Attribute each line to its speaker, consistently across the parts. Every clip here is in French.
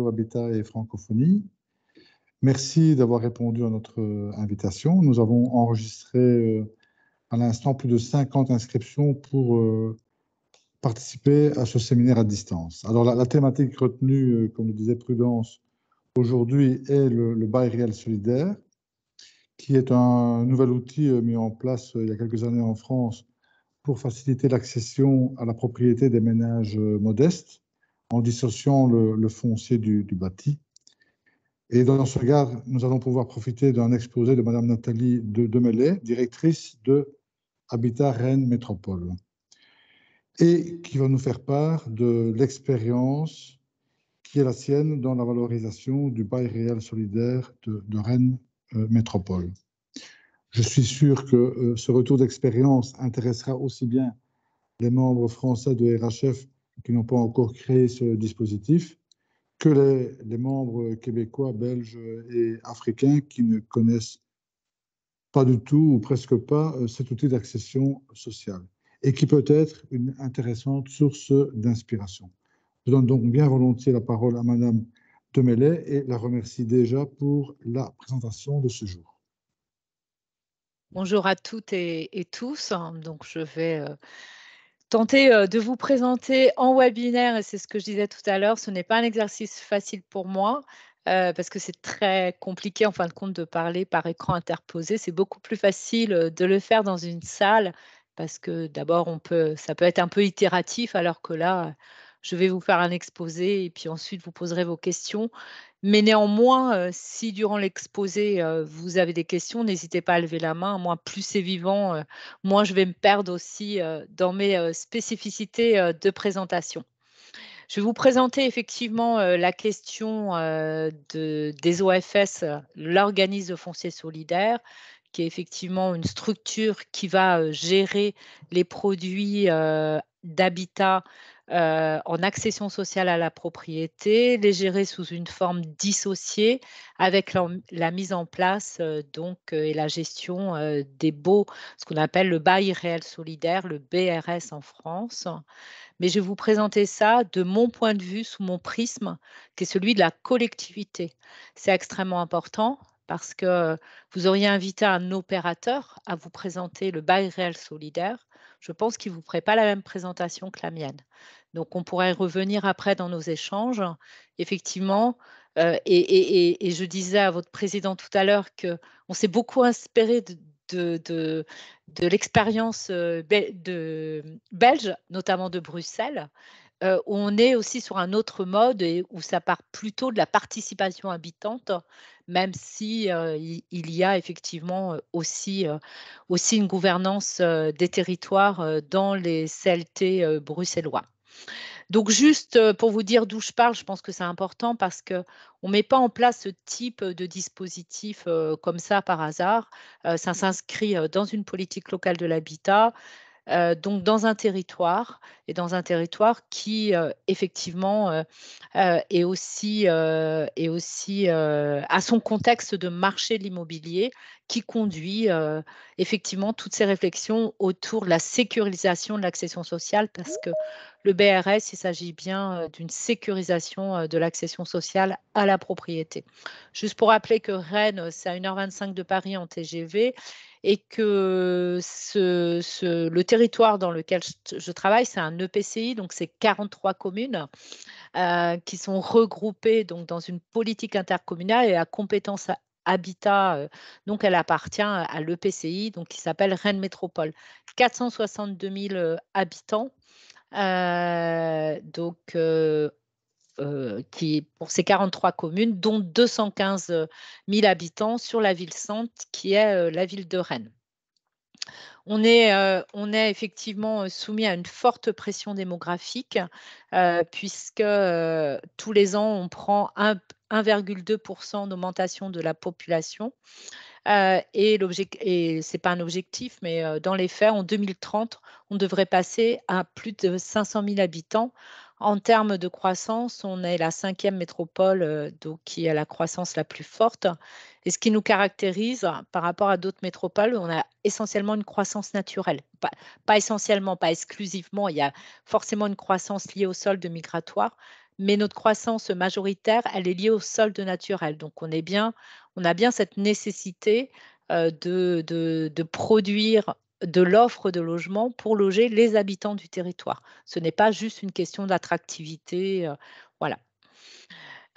Speaker 1: Habitat et Francophonie. Merci d'avoir répondu à notre euh, invitation. Nous avons enregistré euh, à l'instant plus de 50 inscriptions pour euh, participer à ce séminaire à distance. Alors la, thématique retenue, comme le disait Prudence, aujourd'hui est le, le, bail réel solidaire, qui est un nouvel outil mis en place il y a quelques années en France pour faciliter l'accession à la propriété des ménages modestes en dissociant le, foncier du, bâti. Et dans ce regard, nous allons pouvoir profiter d'un exposé de Madame Nathalie de directrice de Habitat Rennes Métropole, et qui va nous faire part de l'expérience qui est la sienne dans la valorisation du bail réel solidaire de, Rennes euh, Métropole. Je suis sûr que euh, ce retour d'expérience intéressera aussi bien les membres français de RHF qui n'ont pas encore créé ce dispositif, que les, membres québécois, belges et africains qui ne connaissent pas du tout ou presque pas euh, cet outil d'accession sociale et qui peut être une intéressante source d'inspiration. Je donne donc bien volontiers la parole à Madame Demelet et la remercie déjà pour la présentation de ce jour.
Speaker 2: Bonjour à toutes et, et tous. Donc, je vais euh, tenter euh, de vous présenter en webinaire, et c'est ce que je disais tout à l'heure, ce n'est pas un exercice facile pour moi. Euh, parce que c'est très compliqué en fin de compte de parler par écran interposé. C'est beaucoup plus facile euh, de le faire dans une salle parce que d'abord on peut, ça peut être un peu itératif alors que là, je vais vous faire un exposé et puis ensuite vous poserez vos questions mais néanmoins, euh, si durant l'exposé, euh, vous avez des questions, n'hésitez pas à lever la main. Moi, plus c'est vivant, euh, moi je vais me perdre aussi dans mes spécificités de présentation. Je vais vous présenter effectivement la question des OFS, l'organisme foncier solidaire, qui est effectivement une structure qui va gérer les produits d'habitat euh, en accession sociale à la propriété, les gérer sous une forme dissociée avec la, mise en place euh, donc, euh, et la gestion des baux, ce qu'on appelle le bail réel solidaire, le BRS en France. Mais je vais vous présenter ça de mon point de vue, sous mon prisme, qui est celui de la collectivité. C'est extrêmement important parce que vous auriez invité un opérateur à vous présenter le bail réel solidaire, je pense qu'il ne vous ferait pas la même présentation que la mienne. Donc, on pourrait revenir après dans nos échanges, effectivement. Euh, et, je disais à votre président tout à l'heure qu'on s'est beaucoup inspiré de, l'expérience euh, belge, notamment de Bruxelles, euh, où on est aussi sur un autre mode et où ça part plutôt de la participation habitante, même si il y a effectivement aussi, aussi une gouvernance des territoires dans les CLT bruxellois. Donc juste pour vous dire d'où je parle, je pense que c'est important parce qu'on ne met pas en place ce type de dispositif comme ça par hasard. ça mmh. s'inscrit dans une politique locale de l'habitat. donc dans un territoire et dans un territoire qui effectivement est aussi, est aussi à son contexte de marché de l'immobilier qui conduit effectivement toutes ces réflexions autour de la sécurisation de l'accession sociale, parce que le BRS, il s'agit bien d'une sécurisation de l'accession sociale à la propriété. Juste pour rappeler que Rennes, c'est à 1h25 de Paris en TGV et que ce, le territoire dans lequel je, travaille, c'est un EPCI, donc c'est 43 communes qui sont regroupées donc, dans une politique intercommunale et à compétence Habitat, donc elle appartient à l'EPCI, donc qui s'appelle Rennes Métropole. 462 000 habitants, donc qui pour ces 43 communes, dont 215 000 habitants sur la ville centre, qui est la ville de Rennes. On est, on est, effectivement soumis à une forte pression démographique, puisque tous les ans, on prend un, 1,2% d'augmentation de la population. Euh, et ce n'est pas un objectif, mais euh, dans les faits, en 2030, on devrait passer à plus de 500 000 habitants. En termes de croissance, on est la cinquième métropole euh, donc, qui a la croissance la plus forte. Et ce qui nous caractérise par rapport à d'autres métropoles, on a essentiellement une croissance naturelle. Pas, pas essentiellement, pas exclusivement. Il y a forcément une croissance liée au solde migratoire, mais notre croissance majoritaire, elle est liée au solde naturel. Donc on, est bien, on a bien cette nécessité euh, de, de, produire de l'offre de logement pour loger les habitants du territoire. Ce n'est pas juste une question d'attractivité. Euh, voilà.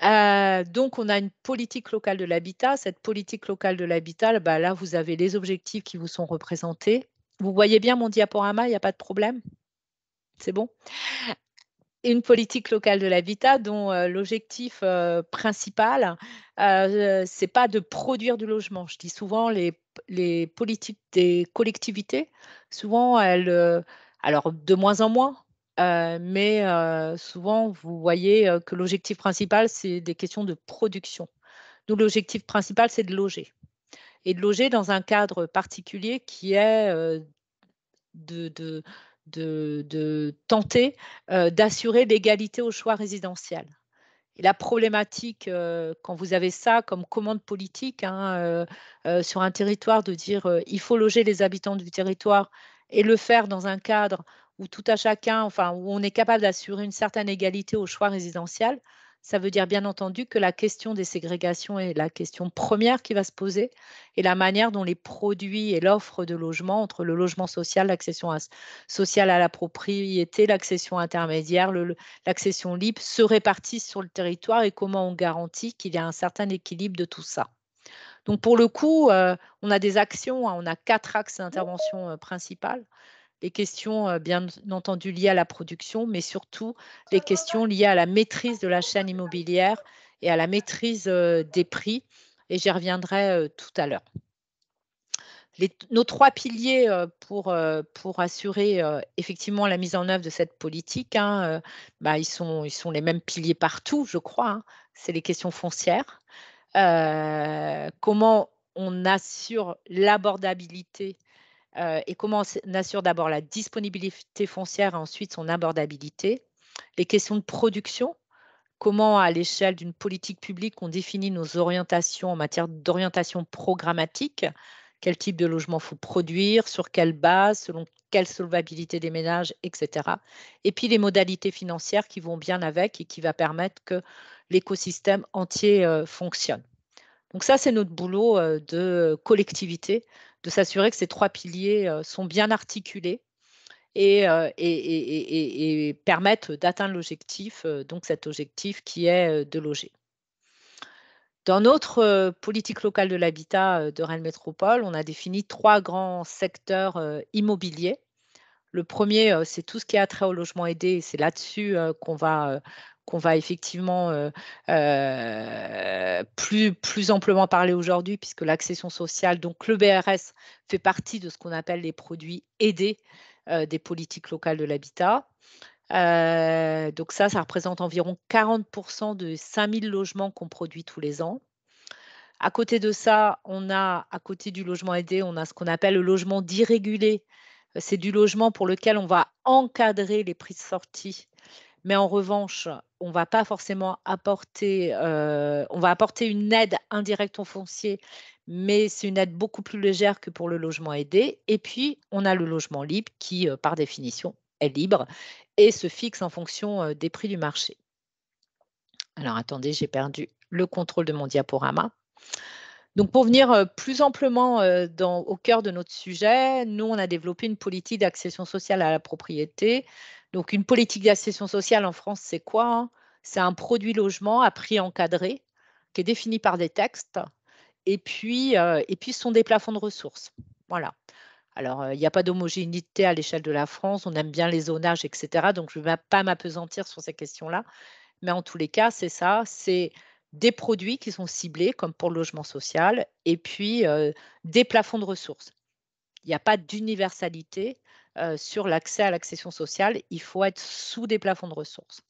Speaker 2: Euh, donc, on a une politique locale de l'habitat. Cette politique locale de l'habitat, bah, là, vous avez les objectifs qui vous sont représentés. Vous voyez bien mon diaporama, il n'y a pas de problème. C'est bon une politique locale de l'habitat dont euh, l'objectif euh, principal, ce euh, c'est pas de produire du logement. Je dis souvent les, politiques des collectivités, souvent elles, alors de moins en moins, mais souvent vous voyez que l'objectif principal c'est des questions de production. Nous l'objectif principal c'est de loger et de loger dans un cadre particulier qui est de, de de, tenter euh, d'assurer l'égalité au choix résidentiel. Et la problématique, euh, quand vous avez ça comme commande politique hein, euh, sur un territoire, de dire il faut loger les habitants du territoire et le faire dans un cadre où tout à chacun, enfin, où on est capable d'assurer une certaine égalité au choix résidentiel, ça veut dire bien entendu que la question des ségrégations est la question première qui va se poser et la manière dont les produits et l'offre de logement entre le logement social, l'accession sociale à la propriété, l'accession intermédiaire, l'accession libre se répartissent sur le territoire et comment on garantit qu'il y a un certain équilibre de tout ça. Donc pour le coup, euh, on a des actions, hein, on a quatre axes d'intervention euh, principales les questions bien entendu liées à la production, mais surtout les questions liées à la maîtrise de la chaîne immobilière et à la maîtrise des prix. Et j'y reviendrai tout à l'heure. nos trois piliers pour, pour, assurer effectivement la mise en œuvre de cette politique, hein, bah, ils, sont, ils, sont, les mêmes piliers partout, je crois. Hein. C'est les questions foncières. Euh, comment on assure l'abordabilité et comment on assure d'abord la disponibilité foncière et ensuite son abordabilité. Les questions de production, comment à l'échelle d'une politique publique on définit nos orientations en matière d'orientation programmatique, quel type de logement faut produire, sur quelle base, selon quelle solvabilité des ménages, etc. Et puis les modalités financières qui vont bien avec et qui va permettre que l'écosystème entier fonctionne. Donc ça, c'est notre boulot de collectivité de s'assurer que ces trois piliers euh, sont bien articulés et, euh, permettent d'atteindre l'objectif, euh, donc cet objectif qui est de loger. Dans notre politique locale de l'habitat de Rennes Métropole, on a défini trois grands secteurs immobiliers le premier, euh, c'est tout ce qui a trait au logement aidé. C'est là-dessus euh, qu'on va euh, va effectivement plus, plus amplement parler aujourd'hui, puisque l'accession sociale, donc le BRS, fait partie de ce qu'on appelle les produits aidés des politiques locales de l'habitat. donc ça, ça représente environ 40% de 5000 logements qu'on produit tous les ans. À côté de ça, on a, à côté du logement aidé, on a ce qu'on appelle le logement d'irrégulé, c'est du logement pour lequel on va encadrer les prix de sortie. Mais en revanche, on va pas forcément apporter, euh, on va apporter une aide indirecte au foncier, mais c'est une aide beaucoup plus légère que pour le logement aidé. Et puis, on a le logement libre qui, euh, par définition, est libre et se fixe en fonction euh, des prix du marché. Alors attendez, j'ai perdu le contrôle de mon diaporama. Donc, pour venir euh, plus amplement euh, au cœur de notre sujet, nous, on a développé une politique d'accession sociale à la propriété. Donc, une politique d'accession sociale en France, c'est quoi hein C'est un produit logement à prix encadré qui est défini par des textes et puis, euh, et puis ce sont des plafonds de ressources. Voilà. Alors, il n'y a pas d'homogénéité à l'échelle de la France, on aime bien les zonages, etc. Donc, je ne vais pas m'apesantir sur ces questions-là. Mais en tous les cas, c'est ça, c'est des produits qui sont ciblés, comme pour le logement social, et puis euh, des plafonds de ressources. Il n'y a pas d'universalité euh, sur l'accès à l'accession sociale. Il faut être sous des plafonds de ressources.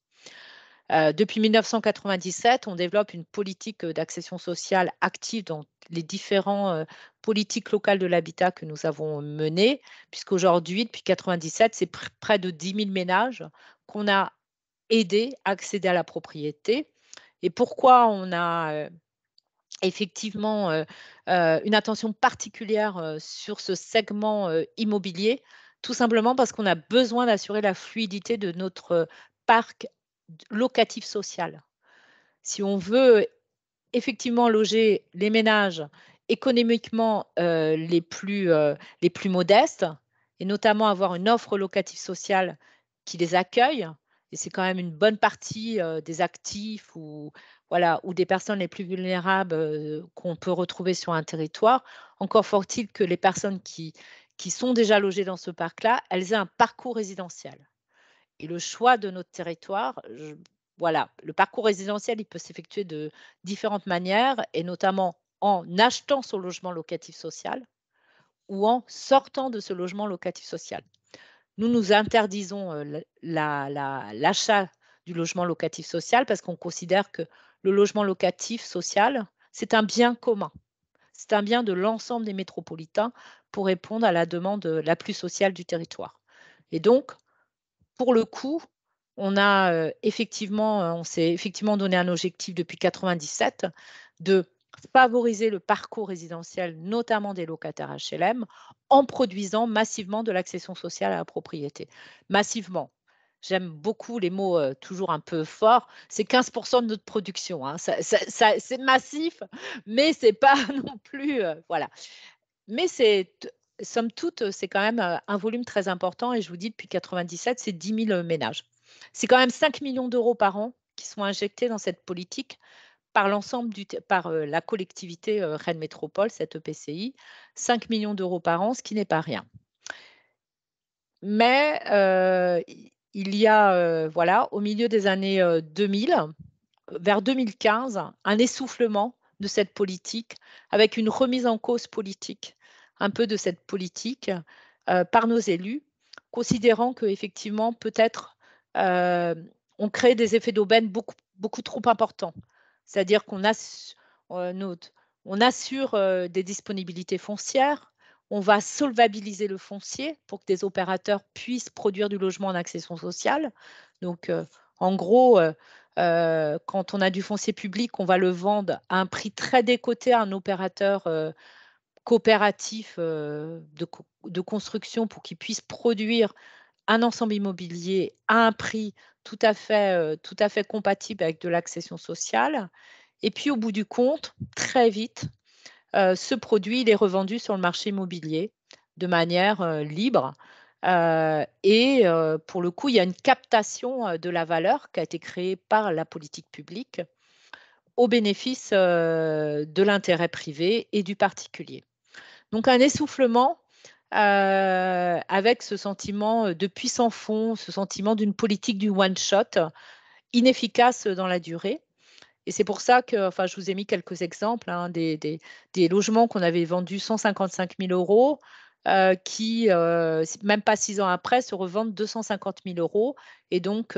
Speaker 2: Euh, depuis 1997, on développe une politique d'accession sociale active dans les différentes politiques locales de l'habitat que nous avons menées, puisqu'aujourd'hui, depuis 1997, c'est près de 10 000 ménages qu'on a aidés à accéder à la propriété et pourquoi on a euh, effectivement euh, euh, une attention particulière sur ce segment immobilier, tout simplement parce qu'on a besoin d'assurer la fluidité de notre parc locatif social. Si on veut effectivement loger les ménages économiquement les, plus, les plus modestes, et notamment avoir une offre locative sociale qui les accueille, et c'est quand même une bonne partie des actifs ou, des personnes les plus vulnérables qu'on peut retrouver sur un territoire. Encore faut-il que les personnes qui, sont déjà logées dans ce parc-là, elles aient un parcours résidentiel. Et le choix de notre territoire, voilà, le parcours résidentiel, il peut s'effectuer de différentes manières, et notamment en achetant son logement locatif social ou en sortant de ce logement locatif social. Nous nous interdisons l'achat du logement locatif social parce qu'on considère que le logement locatif social, c'est un bien commun. C'est un bien de l'ensemble des métropolitains pour répondre à la demande la plus sociale du territoire. Et donc, pour le coup, on a effectivement, on s'est effectivement donné un objectif depuis 1997 de favoriser le parcours résidentiel, notamment des locataires HLM, en produisant massivement de l'accession sociale à la propriété. Massivement. J'aime beaucoup les mots euh, toujours un peu forts. C'est 15% de notre production. Hein. Ça, c'est massif, mais c'est pas non plus. Euh, voilà. Mais c'est somme toute, c'est quand même euh, un volume très important. Et je vous dis, depuis 97, c'est 10 000 ménages. C'est quand même 5 millions d'euros par an qui sont injectés dans cette politique par l'ensemble du par la collectivité Rennes Métropole, cette EPCI, 5 millions d'euros par an, ce qui n'est pas rien. Mais il y a, voilà, au milieu des années 2000, vers 2015, un essoufflement de cette politique, avec une remise en cause politique, un peu de cette politique par nos élus, considérant que effectivement peut-être on crée des effets d'aubaine beaucoup, beaucoup trop importants c'est-à-dire qu'on euh, assure, euh, des disponibilités foncières, on va solvabiliser le foncier pour que des opérateurs puissent produire du logement en accession sociale. Donc, euh, en gros, quand on a du foncier public, on va le vendre à un prix très décoté à un opérateur coopératif de, construction pour qu'il puisse produire un ensemble immobilier à un prix tout à fait, tout à fait compatible avec de l'accession sociale. Et puis au bout du compte, très vite, ce produit il est revendu sur le marché immobilier de manière libre. et pour le coup, il y a une captation de la valeur qui a été créée par la politique publique au bénéfice de l'intérêt privé et du particulier. Donc un essoufflement euh, avec ce sentiment euh, de puissant fond, ce sentiment d'une politique du one-shot inefficace dans la durée. Et c'est pour ça que, enfin, je vous ai mis quelques exemples hein, des, des, logements qu'on avait vendus 155 000 euros, euh, qui, même pas six ans après, se revendent 250 000 euros. Et donc,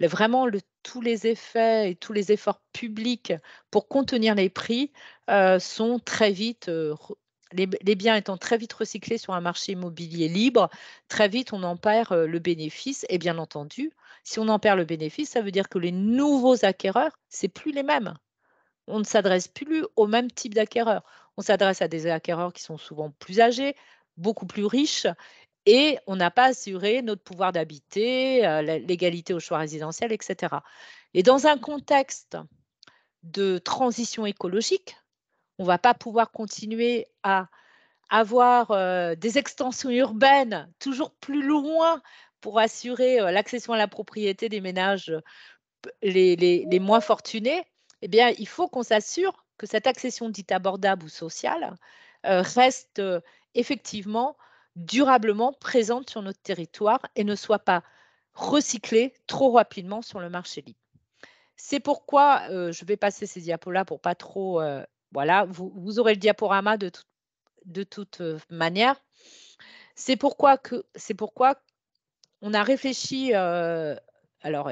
Speaker 2: vraiment, le, tous les effets et tous les efforts publics pour contenir les prix sont très vite les, biens étant très vite recyclés sur un marché immobilier libre, très vite on en perd le bénéfice. Et bien entendu, si on en perd le bénéfice, ça veut dire que les nouveaux acquéreurs, c'est plus les mêmes. On ne s'adresse plus au même type d'acquéreurs. On s'adresse à des acquéreurs qui sont souvent plus âgés, beaucoup plus riches, et on n'a pas assuré notre pouvoir d'habiter, l'égalité au choix résidentiel, etc. Et dans un contexte de transition écologique, on ne va pas pouvoir continuer à avoir des extensions urbaines toujours plus loin pour assurer l'accession à la propriété des ménages les, les, les moins fortunés, eh bien, il faut qu'on s'assure que cette accession dite abordable ou sociale reste effectivement durablement présente sur notre territoire et ne soit pas recyclée trop rapidement sur le marché libre. C'est pourquoi je vais passer ces diapos-là pour pas trop voilà, vous, aurez le diaporama de, de toute manière. C'est pourquoi, pourquoi on a réfléchi, alors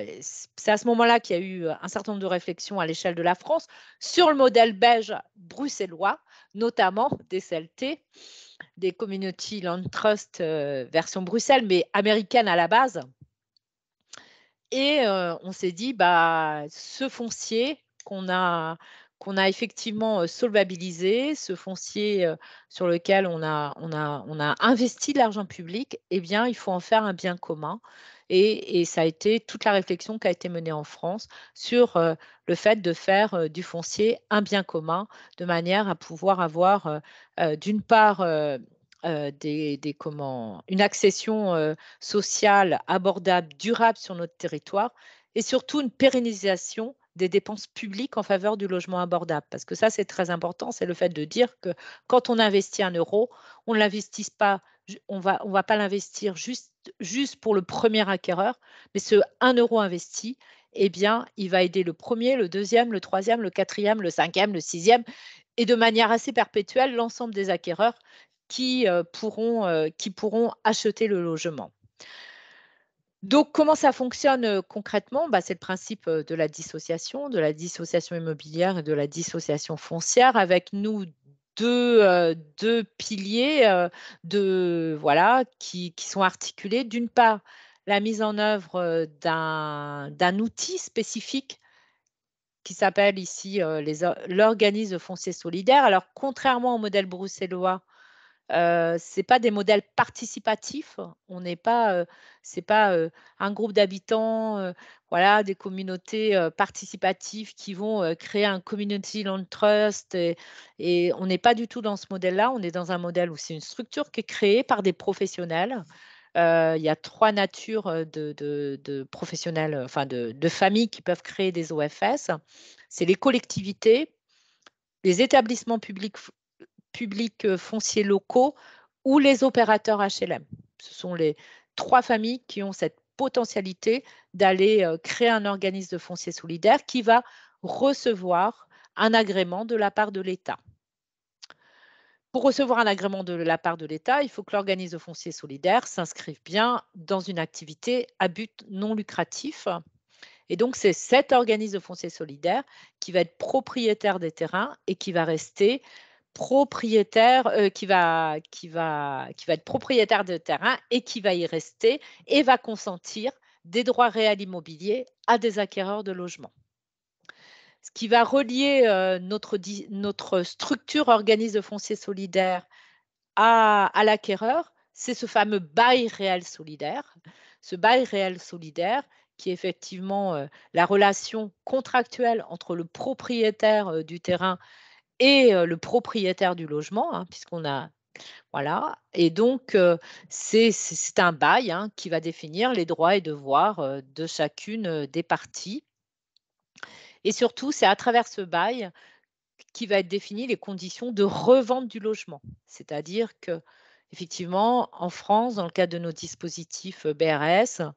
Speaker 2: c'est à ce moment-là qu'il y a eu un certain nombre de réflexions à l'échelle de la France sur le modèle belge bruxellois, notamment des CLT, des Community Land Trust version Bruxelles, mais américaine à la base. Et on s'est dit, bah, ce foncier qu'on a, qu'on a effectivement solvabilisé, ce foncier sur lequel on a, on a, on a investi de l'argent public, eh bien, il faut en faire un bien commun. Et, ça a été toute la réflexion qui a été menée en France sur le fait de faire du foncier un bien commun, de manière à pouvoir avoir, d'une part, des, une accession sociale abordable, durable sur notre territoire, et surtout une pérennisation des dépenses publiques en faveur du logement abordable. Parce que ça, c'est très important, c'est le fait de dire que quand on investit un euro, on ne l'investit pas, on va, ne on va pas l'investir juste, juste pour le premier acquéreur, mais ce 1 euro investi, eh bien, il va aider le premier, le deuxième, le troisième, le quatrième, le cinquième, le sixième, et de manière assez perpétuelle, l'ensemble des acquéreurs qui, euh, pourront, euh, qui pourront acheter le logement. Donc, comment ça fonctionne euh, concrètement bah, C'est le principe euh, de la dissociation, de la dissociation immobilière et de la dissociation foncière, avec nous deux, euh, piliers de, voilà, qui, sont articulés. D'une part, la mise en œuvre d'un outil spécifique qui s'appelle ici l'organisme foncier solidaire. Alors, contrairement au modèle bruxellois ce c'est pas des modèles participatifs. On n'est pas, c'est pas un groupe d'habitants, voilà, des communautés participatives qui vont créer un community land trust. Et, on n'est pas du tout dans ce modèle-là. On est dans un modèle où c'est une structure qui est créée par des professionnels. il y a trois natures de, professionnels, enfin de, de familles qui peuvent créer des OFS. C'est les collectivités, les établissements publics publics euh, fonciers locaux ou les opérateurs HLM. Ce sont les trois familles qui ont cette potentialité d'aller euh, créer un organisme de foncier solidaire qui va recevoir un agrément de la part de l'État. Pour recevoir un agrément de la part de l'État, il faut que l'organisme de foncier solidaire s'inscrive bien dans une activité à but non lucratif. Et donc, c'est cet organisme de foncier solidaire qui va être propriétaire des terrains et qui va rester propriétaire euh, qui, va, qui, va, qui va être propriétaire de terrain et qui va y rester et va consentir des droits réels immobiliers à des acquéreurs de logements. Ce qui va relier euh, notre, notre structure organisme de foncier solidaire à, l'acquéreur, c'est ce fameux bail réel solidaire. Ce bail réel solidaire, qui est effectivement euh, la relation contractuelle entre le propriétaire du terrain et le propriétaire du logement, hein, puisqu'on a voilà. Et donc, c'est un bail hein, qui va définir les droits et devoirs de chacune des parties. Et surtout, c'est à travers ce bail qui va être défini les conditions de revente du logement. C'est-à-dire que, effectivement, en France, dans le cadre de nos dispositifs BRS,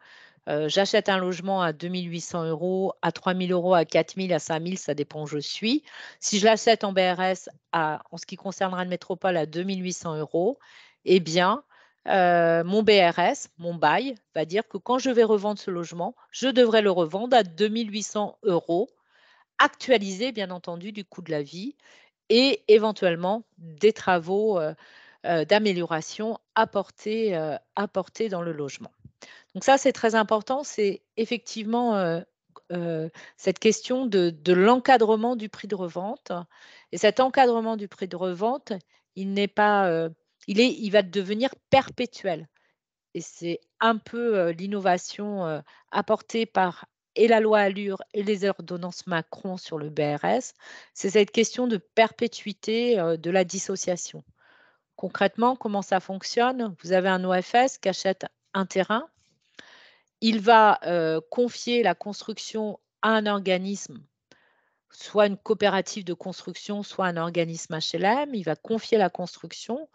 Speaker 2: j'achète un logement à 2800 euros, à 3000 euros, à 4000, à 5000, ça dépend où je suis. Si je l'achète en BRS, en ce qui concerne une métropole, à 2800 euros, eh bien, mon BRS, mon bail, va dire que quand je vais revendre ce logement, je devrais le revendre à 2800 euros, actualisé bien entendu du coût de la vie et éventuellement des travaux euh, d'amélioration apportés dans le logement. Donc ça, c'est très important, c'est effectivement cette question de, l'encadrement du prix de revente. Et cet encadrement du prix de revente, il n'est pas, il, est, il va devenir perpétuel. Et c'est un peu l'innovation apportée par et la loi Allure et les ordonnances Macron sur le BRS, c'est cette question de perpétuité de la dissociation. Concrètement, comment ça fonctionne Vous avez un OFS qui achète un terrain, il va confier la construction à un organisme, soit une coopérative de construction, soit un organisme HLM. Il va confier la construction.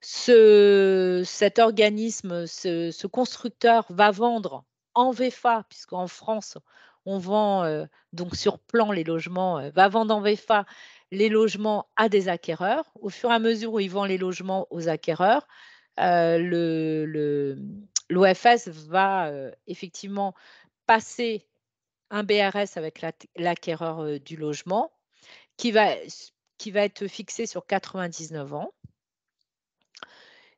Speaker 2: Ce, cet organisme, ce, constructeur va vendre en VFA, puisqu'en France, on vend donc sur plan les logements, va vendre en VFA les logements à des acquéreurs. Au fur et à mesure où il vend les logements aux acquéreurs, le, l'OFS va euh, effectivement passer un BRS avec l'acquéreur euh, du logement qui va, qui va être fixé sur 99 ans.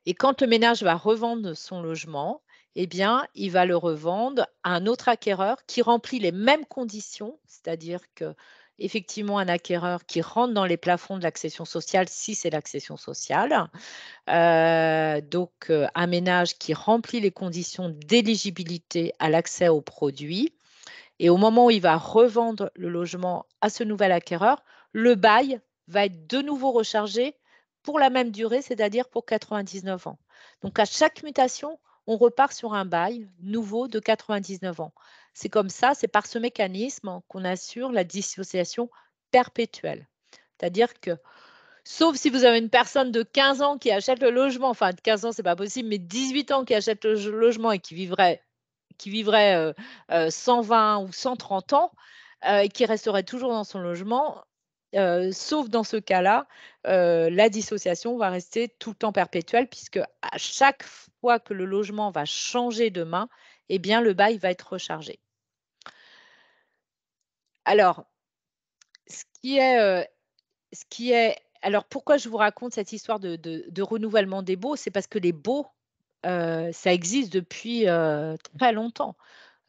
Speaker 2: Et quand le ménage va revendre son logement, eh bien, il va le revendre à un autre acquéreur qui remplit les mêmes conditions, c'est-à-dire que effectivement un acquéreur qui rentre dans les plafonds de l'accession sociale si c'est l'accession sociale. Euh, donc euh, un ménage qui remplit les conditions d'éligibilité à l'accès aux produits. Et au moment où il va revendre le logement à ce nouvel acquéreur, le bail va être de nouveau rechargé pour la même durée, c'est-à-dire pour 99 ans. Donc à chaque mutation, on repart sur un bail nouveau de 99 ans. C'est comme ça, c'est par ce mécanisme qu'on assure la dissociation perpétuelle. C'est-à-dire que, sauf si vous avez une personne de 15 ans qui achète le logement, enfin de 15 ans, c'est pas possible, mais 18 ans qui achète le logement et qui vivrait, qui vivrait 120 euh, euh, ou 130 ans, euh, et qui resterait toujours dans son logement, sauf dans ce cas-là, la dissociation va rester tout le temps perpétuelle, puisque à chaque fois que le logement va changer de main, eh bien, le bail va être rechargé. Alors, ce qui est, ce qui est alors pourquoi je vous raconte cette histoire de, de renouvellement des baux, c'est parce que les baux, ça existe depuis très longtemps,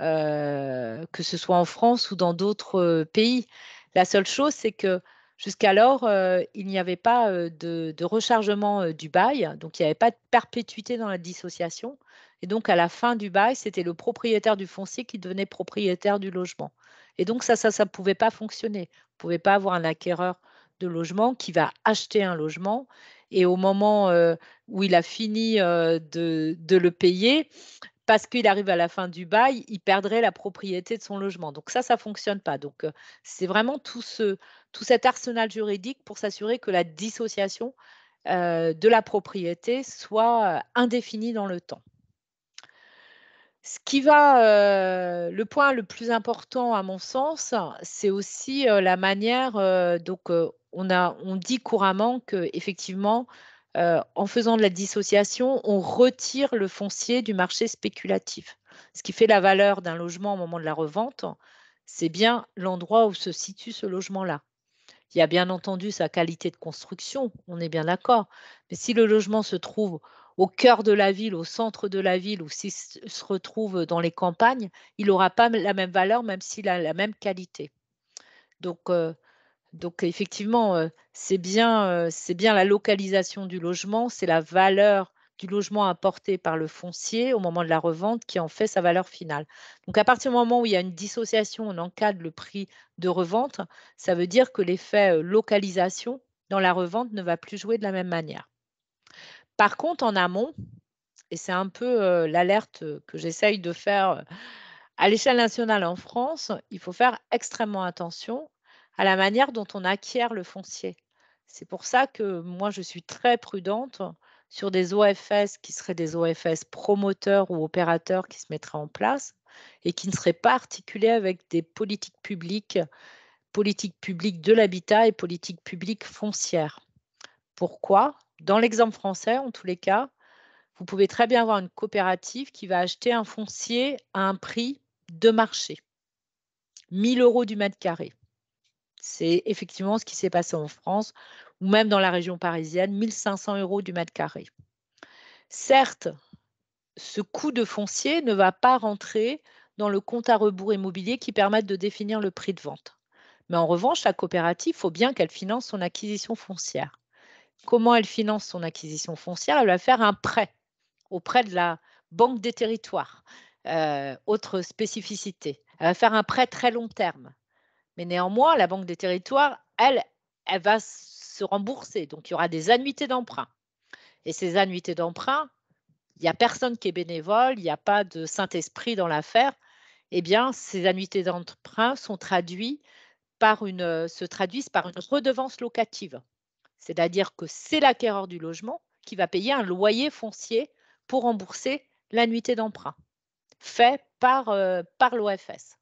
Speaker 2: que ce soit en France ou dans d'autres pays. La seule chose, c'est que jusqu'alors, euh, il n'y avait pas euh, de, rechargement euh, du bail, donc il n'y avait pas de perpétuité dans la dissociation. Et donc, à la fin du bail, c'était le propriétaire du foncier qui devenait propriétaire du logement. Et donc, ça, ça ne pouvait pas fonctionner. On ne pouvait pas avoir un acquéreur de logement qui va acheter un logement et au moment où il a fini de, le payer, parce qu'il arrive à la fin du bail, il perdrait la propriété de son logement. Donc ça, ça ne fonctionne pas. Donc euh, c'est vraiment tout, ce, tout cet arsenal juridique pour s'assurer que la dissociation euh, de la propriété soit euh, indéfinie dans le temps. Ce qui va, le point le plus important à mon sens, c'est aussi la manière. donc, on, a, on dit couramment que effectivement, euh, en faisant de la dissociation, on retire le foncier du marché spéculatif. Ce qui fait la valeur d'un logement au moment de la revente, c'est bien l'endroit où se situe ce logement-là. Il y a bien entendu sa qualité de construction, on est bien d'accord. Mais si le logement se trouve au cœur de la ville, au centre de la ville, ou s'il se retrouve dans les campagnes, il n'aura pas la même valeur, même s'il a la même qualité. Donc, euh, donc effectivement, c'est bien, la localisation du logement, c'est la valeur du logement apporté par le foncier au moment de la revente qui en fait sa valeur finale. Donc à partir du moment où il y a une dissociation, on encadre le prix de revente, ça veut dire que l'effet localisation dans la revente ne va plus jouer de la même manière. Par contre, en amont, et c'est un peu l'alerte que j'essaye de faire à l'échelle nationale en France, il faut faire extrêmement attention à la manière dont on acquiert le foncier. C'est pour ça que moi, je suis très prudente sur des OFS qui seraient des OFS promoteurs ou opérateurs qui se mettraient en place et qui ne seraient pas articulés avec des politiques publiques, politiques publiques de l'habitat et politiques publiques foncières. Pourquoi Dans l'exemple français, en tous les cas, vous pouvez très bien avoir une coopérative qui va acheter un foncier à un prix de marché, 1000 euros du mètre carré. C'est effectivement ce qui s'est passé en France ou même dans la région parisienne, 1500 euros du mètre carré. Certes, ce coût de foncier ne va pas rentrer dans le compte à rebours immobilier qui permet de définir le prix de vente. Mais en revanche, la coopérative, il faut bien qu'elle finance son acquisition foncière. Comment elle finance son acquisition foncière Elle va faire un prêt auprès de la Banque des territoires. Euh, autre spécificité, elle va faire un prêt très long terme. Mais néanmoins, la Banque des territoires, elle, elle va se rembourser. Donc, il y aura des annuités d'emprunt. Et ces annuités d'emprunt, il n'y a personne qui est bénévole, il n'y a pas de Saint-Esprit dans l'affaire. Eh bien, ces annuités d'emprunt sont se traduisent par une redevance locative. C'est-à-dire que c'est l'acquéreur du logement qui va payer un loyer foncier pour rembourser l'annuité d'emprunt, fait par euh, l'OFS.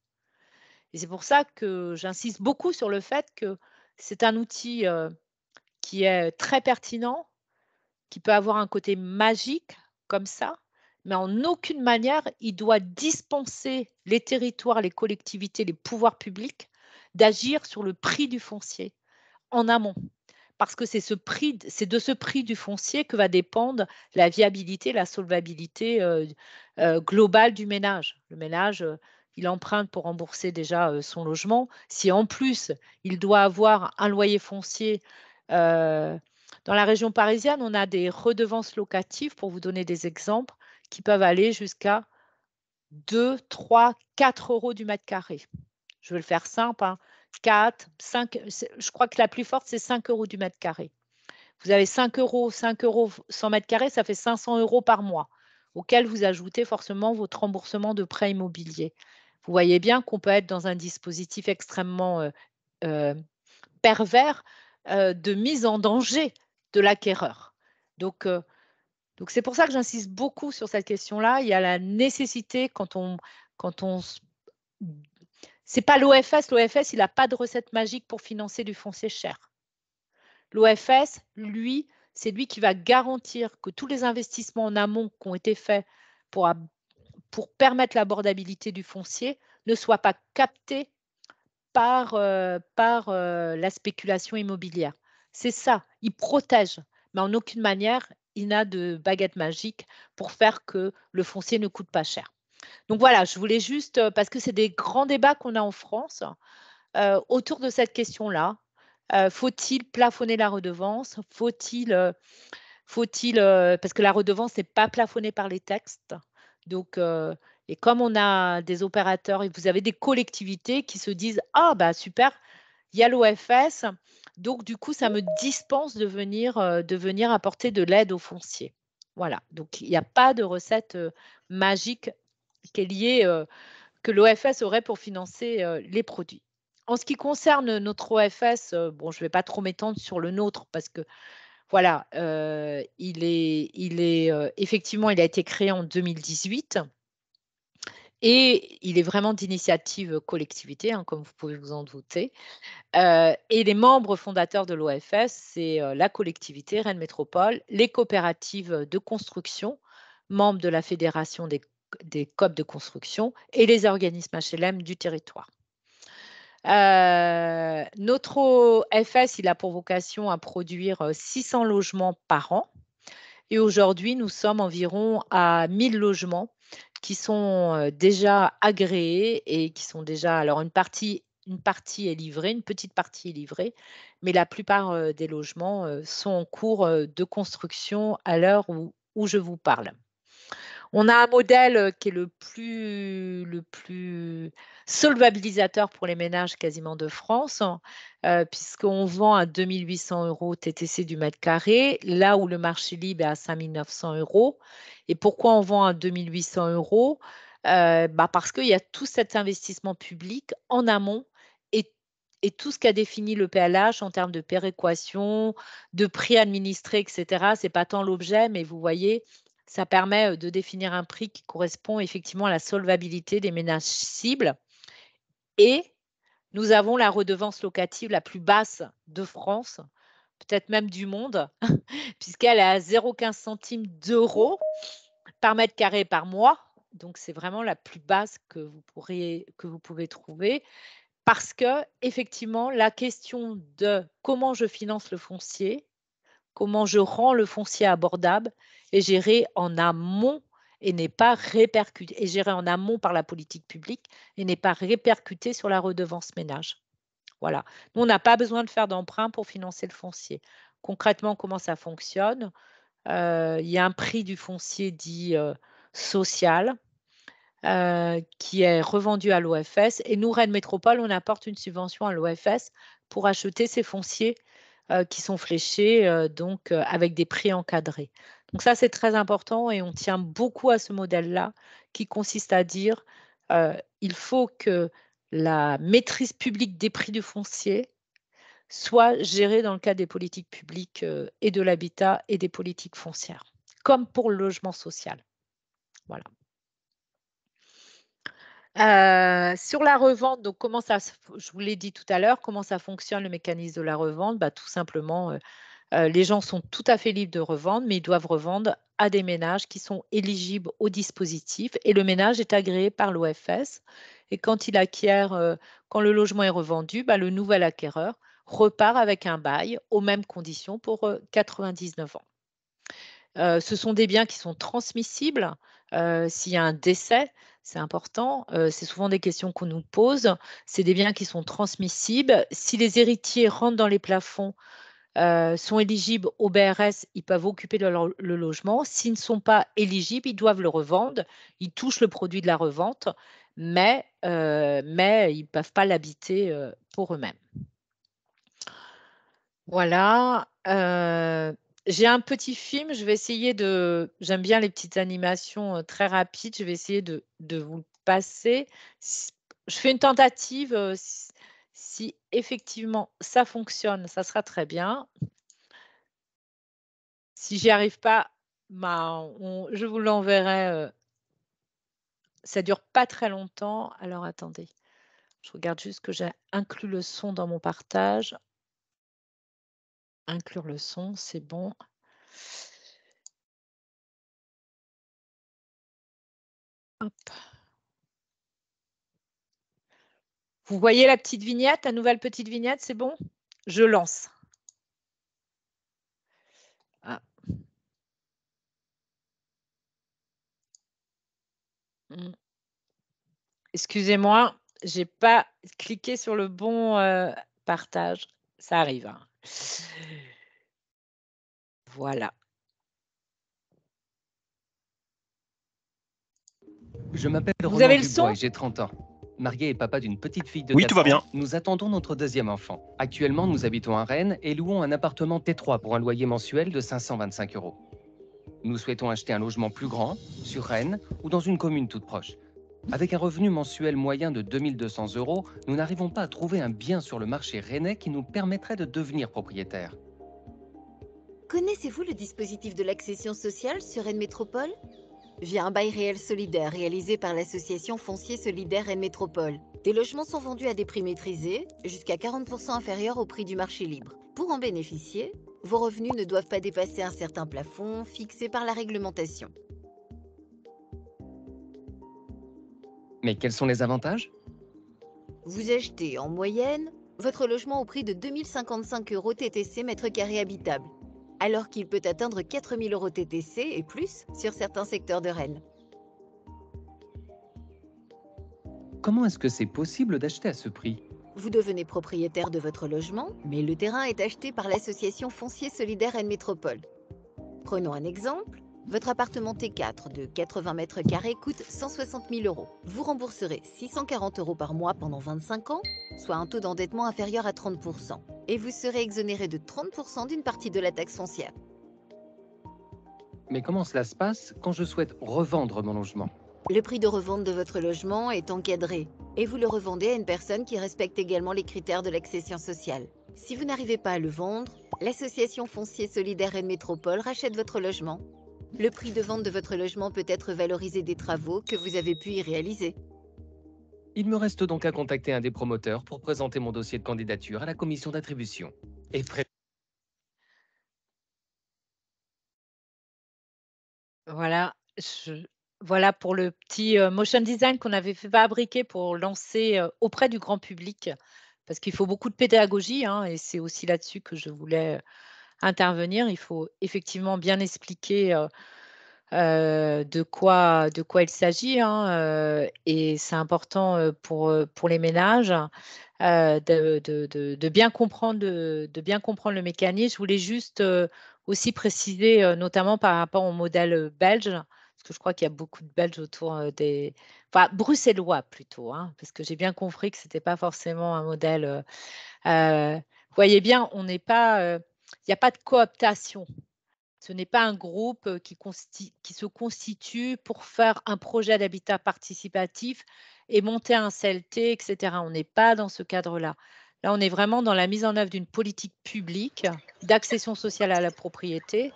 Speaker 2: Et c'est pour ça que j'insiste beaucoup sur le fait que c'est un outil qui est très pertinent, qui peut avoir un côté magique comme ça, mais en aucune manière il doit dispenser les territoires, les collectivités, les pouvoirs publics d'agir sur le prix du foncier en amont. Parce que c'est de ce prix du foncier que va dépendre la viabilité, la solvabilité globale du ménage. Le ménage, il emprunte pour rembourser déjà son logement, si en plus il doit avoir un loyer foncier, dans la région parisienne, on a des redevances locatives, pour vous donner des exemples, qui peuvent aller jusqu'à 2, 3, 4 euros du mètre carré. Je vais le faire simple, 4, hein. 5, je crois que la plus forte, c'est 5 euros du mètre carré. Vous avez 5 euros, 5 euros 100 mètres carrés, ça fait 500 euros par mois, auquel vous ajoutez forcément votre remboursement de prêt immobilier. Vous voyez bien qu'on peut être dans un dispositif extrêmement euh, euh, pervers euh, de mise en danger de l'acquéreur. Donc, donc c'est pour ça que j'insiste beaucoup sur cette question-là. Il y a la nécessité quand on quand on c'est pas l'OFS, l'OFS il n'a pas de recette magique pour financer du foncier cher. L'OFS, lui, c'est lui qui va garantir que tous les investissements en amont qui ont été faits pour pour permettre l'abordabilité du foncier ne soit pas capté par, euh, par euh, la spéculation immobilière. C'est ça, il protège, mais en aucune manière, il n'a de baguette magique pour faire que le foncier ne coûte pas cher. Donc voilà, je voulais juste, euh, parce que c'est des grands débats qu'on a en France autour de cette question-là. faut-il plafonner la redevance Faut-il, faut-il, parce que la redevance n'est pas plafonnée par les textes, donc, euh, et comme on a des opérateurs, et vous avez des collectivités qui se disent Ah, bah super, il y a l'OFS, donc du coup, ça me dispense de venir, euh, de venir apporter de l'aide aux fonciers. Voilà, donc il n'y a pas de recette euh, magique qui que l'OFS aurait pour financer les produits. En ce qui concerne notre OFS, bon, je ne vais pas trop m'étendre sur le nôtre parce que voilà, il est, il est effectivement, il a été créé en 2018 et il est vraiment d'initiative collectivité, hein, comme vous pouvez vous en douter. et les membres fondateurs de l'OFS, c'est la collectivité Rennes Métropole, les coopératives de construction, membres de la Fédération des, des COP de construction et les organismes HLM du territoire. Euh, notre FS, il a pour vocation à produire 600 euh, logements par an. Et aujourd'hui, nous sommes environ à 1000 logements qui sont euh, déjà agréés et qui sont déjà. Alors, une partie, une partie est livrée, une petite partie est livrée, mais la plupart des logements sont en cours de construction à l'heure où je vous parle. On a un modèle qui est le plus, solvabilisateur pour les ménages quasiment de France, hein, puisqu'on vend à 2800 euros TTC du mètre carré, là où le marché libre est à 5900 euros. Et pourquoi on vend à 2800 euros bah Parce qu'il y a tout cet investissement public en amont et tout ce qu'a défini le PLH en termes de péréquation, de prix administrés, etc., c'est pas tant l'objet, mais vous voyez, ça permet de définir un prix qui correspond effectivement à la solvabilité des ménages cibles. Et nous avons la redevance locative la plus basse de France, peut-être même du monde, puisqu'elle est à 0,15 centimes d'euros par mètre carré par mois. Donc, c'est vraiment la plus basse que vous, que vous pouvez trouver parce que, effectivement, la question de comment je finance le foncier comment je rends le foncier abordable et géré en amont et n'est pas répercuté, et géré en amont par la politique publique et n'est pas répercuté sur la redevance ménage. Voilà. Nous, on n'a pas besoin de faire d'emprunt pour financer le foncier. Concrètement, comment ça fonctionne euh, Il y a un prix du foncier dit euh, social euh, qui est revendu à l'OFS. Et nous, Rennes Métropole, on apporte une subvention à l'OFS pour acheter ces fonciers euh, qui sont fléchés euh, donc euh, avec des prix encadrés. Donc ça c'est très important et on tient beaucoup à ce modèle-là qui consiste à dire il faut que la maîtrise publique des prix du foncier soit gérée dans le cadre des politiques publiques et de l'habitat et des politiques foncières, comme pour le logement social. Voilà. Euh, sur la revente, donc comment ça, je vous l'ai dit tout à l'heure, comment ça fonctionne le mécanisme de la revente bah, Tout simplement, euh, euh, les gens sont tout à fait libres de revendre, mais ils doivent revendre à des ménages qui sont éligibles au dispositif et le ménage est agréé par l'OFS. Et quand il acquiert, quand le logement est revendu, bah, le nouvel acquéreur repart avec un bail aux mêmes conditions pour 99 ans ce sont des biens qui sont transmissibles. S'il y a un décès, c'est important. c'est souvent des questions qu'on nous pose. C'est des biens qui sont transmissibles. Si les héritiers rentrent dans les plafonds, sont éligibles au BRS, ils peuvent occuper le, logement. S'ils ne sont pas éligibles, ils doivent le revendre. Ils touchent le produit de la revente, mais ils ne peuvent pas l'habiter pour eux-mêmes. Voilà j'ai un petit film, je vais essayer de. J'aime bien les petites animations très rapides, je vais essayer de, vous le passer. Je fais une tentative. Si, effectivement ça fonctionne, ça sera très bien. Si j'y arrive pas, ben, je vous l'enverrai. Ça dure pas très longtemps. Alors attendez, je regarde juste que j'ai inclus le son dans mon partage. Inclure le son, c'est bon. Hop. Vous voyez la petite vignette, la nouvelle petite vignette, c'est bon Je lance. Ah. Hmm. Excusez-moi, j'ai pas cliqué sur le bon euh, partage. Ça arrive. Hein. Voilà.
Speaker 3: Je m'appelle Vous avez le son j'ai ans. Marié et papa d'une petite fille de Oui, tout va bien. Nous attendons notre deuxième enfant. Actuellement, nous habitons à Rennes et louons un appartement T3 pour un loyer mensuel de 525 euros. Nous souhaitons acheter un logement plus grand, sur Rennes ou dans une commune toute proche. Avec un revenu mensuel moyen de 2200 euros, nous n'arrivons pas à trouver un bien sur le marché rennais qui nous permettrait de devenir propriétaire.
Speaker 4: Connaissez-vous le dispositif de l'accession sociale sur Rennes Métropole Via un bail réel solidaire réalisé par l'association Foncier Solidaire Rennes Métropole, des logements sont vendus à des prix maîtrisés, jusqu'à 40% inférieurs au prix du marché libre. Pour en bénéficier, vos revenus ne doivent pas dépasser un certain plafond fixé par la réglementation.
Speaker 3: Mais quels sont les avantages
Speaker 4: Vous achetez en moyenne votre logement au prix de 2055 euros TTC mètre carré habitable, alors qu'il peut atteindre 4000 euros TTC et plus sur certains secteurs de Rennes.
Speaker 3: Comment est-ce que c'est possible d'acheter à ce prix
Speaker 4: vous devenez propriétaire de votre logement, mais le terrain est acheté par l'association Foncier Solidaire Rennes Métropole. Prenons un exemple. Votre appartement T4 de 80 mètres carrés coûte 160 000 euros. Vous rembourserez 640 euros par mois pendant 25 ans, soit un taux d'endettement inférieur à 30%. Et vous serez exonéré de 30% d'une partie de la taxe foncière.
Speaker 3: Mais comment cela se passe quand je souhaite revendre mon logement
Speaker 4: Le prix de revente de votre logement est encadré et vous le revendez à une personne qui respecte également les critères de l'accession sociale. Si vous n'arrivez pas à le vendre, l'association Foncier Solidaire et Métropole rachète votre logement le prix de vente de votre logement peut être valorisé des travaux que vous avez pu y réaliser.
Speaker 3: Il me reste donc à contacter un des promoteurs pour présenter mon dossier de candidature à la commission d'attribution. Et
Speaker 2: Voilà, voilà pour le petit euh, motion design qu'on avait fabriqué pour lancer euh, auprès du grand public, parce qu'il faut beaucoup de pédagogie, hein, et c'est aussi là-dessus que je voulais intervenir, il faut effectivement bien expliquer de, quoi, de quoi il s'agit. Hein, et c'est important pour, pour les ménages de, bien comprendre, de, bien comprendre le mécanisme. Je voulais juste aussi préciser, notamment par rapport au modèle belge, parce que je crois qu'il y a beaucoup de Belges autour des. Enfin, bruxellois plutôt, hein, parce que j'ai bien compris que ce n'était pas forcément un modèle. vous voyez bien, on n'est pas. Il n'y a pas de cooptation. Ce n'est pas un groupe euh, qui, qui, se constitue pour faire un projet d'habitat participatif et monter un CLT, etc. On n'est pas dans ce cadre-là. Là, on est vraiment dans la mise en œuvre d'une politique publique d'accession sociale à la propriété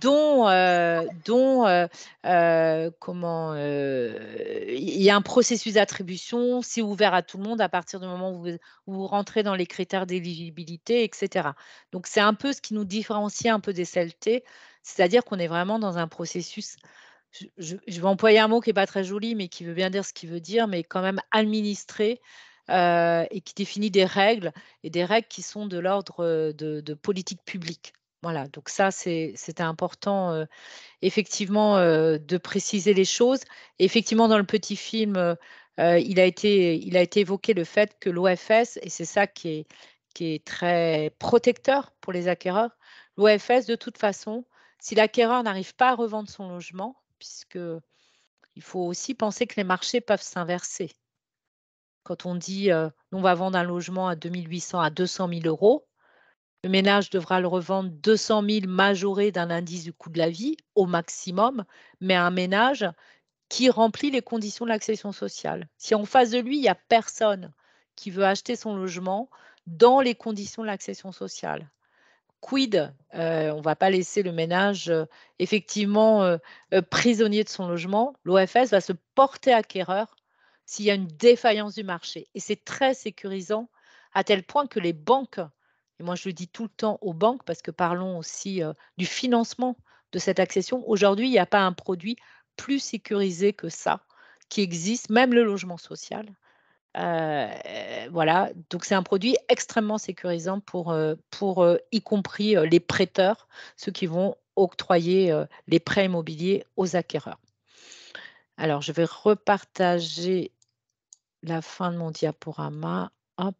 Speaker 2: dont, euh, euh, euh, comment il y a un processus d'attribution, c'est ouvert à tout le monde à partir du moment où vous, rentrez dans les critères d'éligibilité, etc. Donc c'est un peu ce qui nous différencie un peu des CLT, c'est-à-dire qu'on est vraiment dans un processus. Je, vais employer un mot qui n'est pas très joli, mais qui veut bien dire ce qu'il veut dire, mais quand même administré et qui définit des règles et des règles qui sont de l'ordre de politique publique voilà, donc ça, c'était important, effectivement, de préciser les choses. effectivement, dans le petit film, il, a été, évoqué le fait que l'OFS, et c'est ça qui est, très protecteur pour les acquéreurs, l'OFS, de toute façon, si l'acquéreur n'arrive pas à revendre son logement, puisque il faut aussi penser que les marchés peuvent s'inverser. Quand on dit on va vendre un logement à 2800 à 200 000 euros, le ménage devra le revendre 200 000 majorés d'un indice du coût de la vie au maximum, mais un ménage qui remplit les conditions de l'accession sociale. Si en face de lui, il n'y a personne qui veut acheter son logement dans les conditions de l'accession sociale. Quid, euh, on ne va pas laisser le ménage euh, effectivement euh, prisonnier de son logement. L'OFS va se porter acquéreur s'il y a une défaillance du marché. Et c'est très sécurisant à tel point que les banques et moi je le dis tout le temps aux banques, parce que parlons aussi du financement de cette accession, aujourd'hui, il n'y a pas un produit plus sécurisé que ça qui existe, même le logement social. voilà, donc c'est un produit extrêmement sécurisant pour, pour y compris les prêteurs, ceux qui vont octroyer les prêts immobiliers aux acquéreurs. Alors, je vais repartager la fin de mon diaporama. Hop.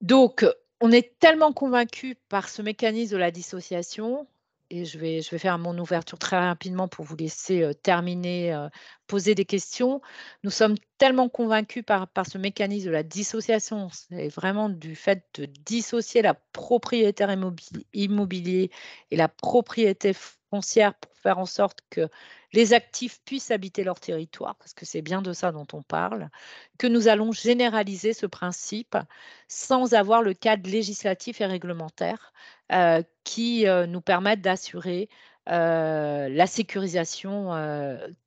Speaker 2: Donc, euh, on est tellement convaincu par ce mécanisme de la dissociation, et je vais, je vais faire mon ouverture très rapidement pour vous laisser euh, terminer, euh, poser des questions. Nous sommes tellement convaincus par, par ce mécanisme de la dissociation, c'est vraiment du fait de dissocier la propriétaire immobilier et la propriété pour faire en sorte que les actifs puissent habiter leur territoire, parce que c'est bien de ça dont on parle, que nous allons généraliser ce principe sans avoir le cadre législatif et réglementaire euh, qui euh, nous permette d'assurer euh, la sécurisation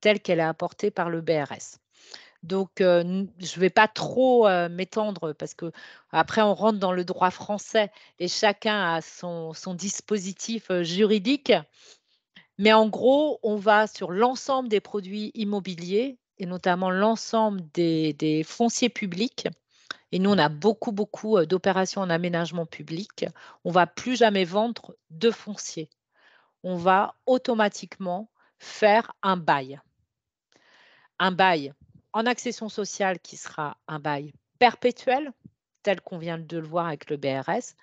Speaker 2: telle qu'elle est apportée par le BRS. Donc, je ne vais pas trop m'étendre parce que après, on rentre dans le droit français et chacun a son, dispositif juridique. Mais en gros, on va sur l'ensemble des produits immobiliers et notamment l'ensemble des, fonciers publics. Et nous, on a beaucoup, beaucoup euh, d'opérations en aménagement public. On ne va plus jamais vendre de foncier. On va automatiquement faire un bail. Un bail en accession sociale qui sera un bail perpétuel, tel qu'on vient de le voir avec le BRS.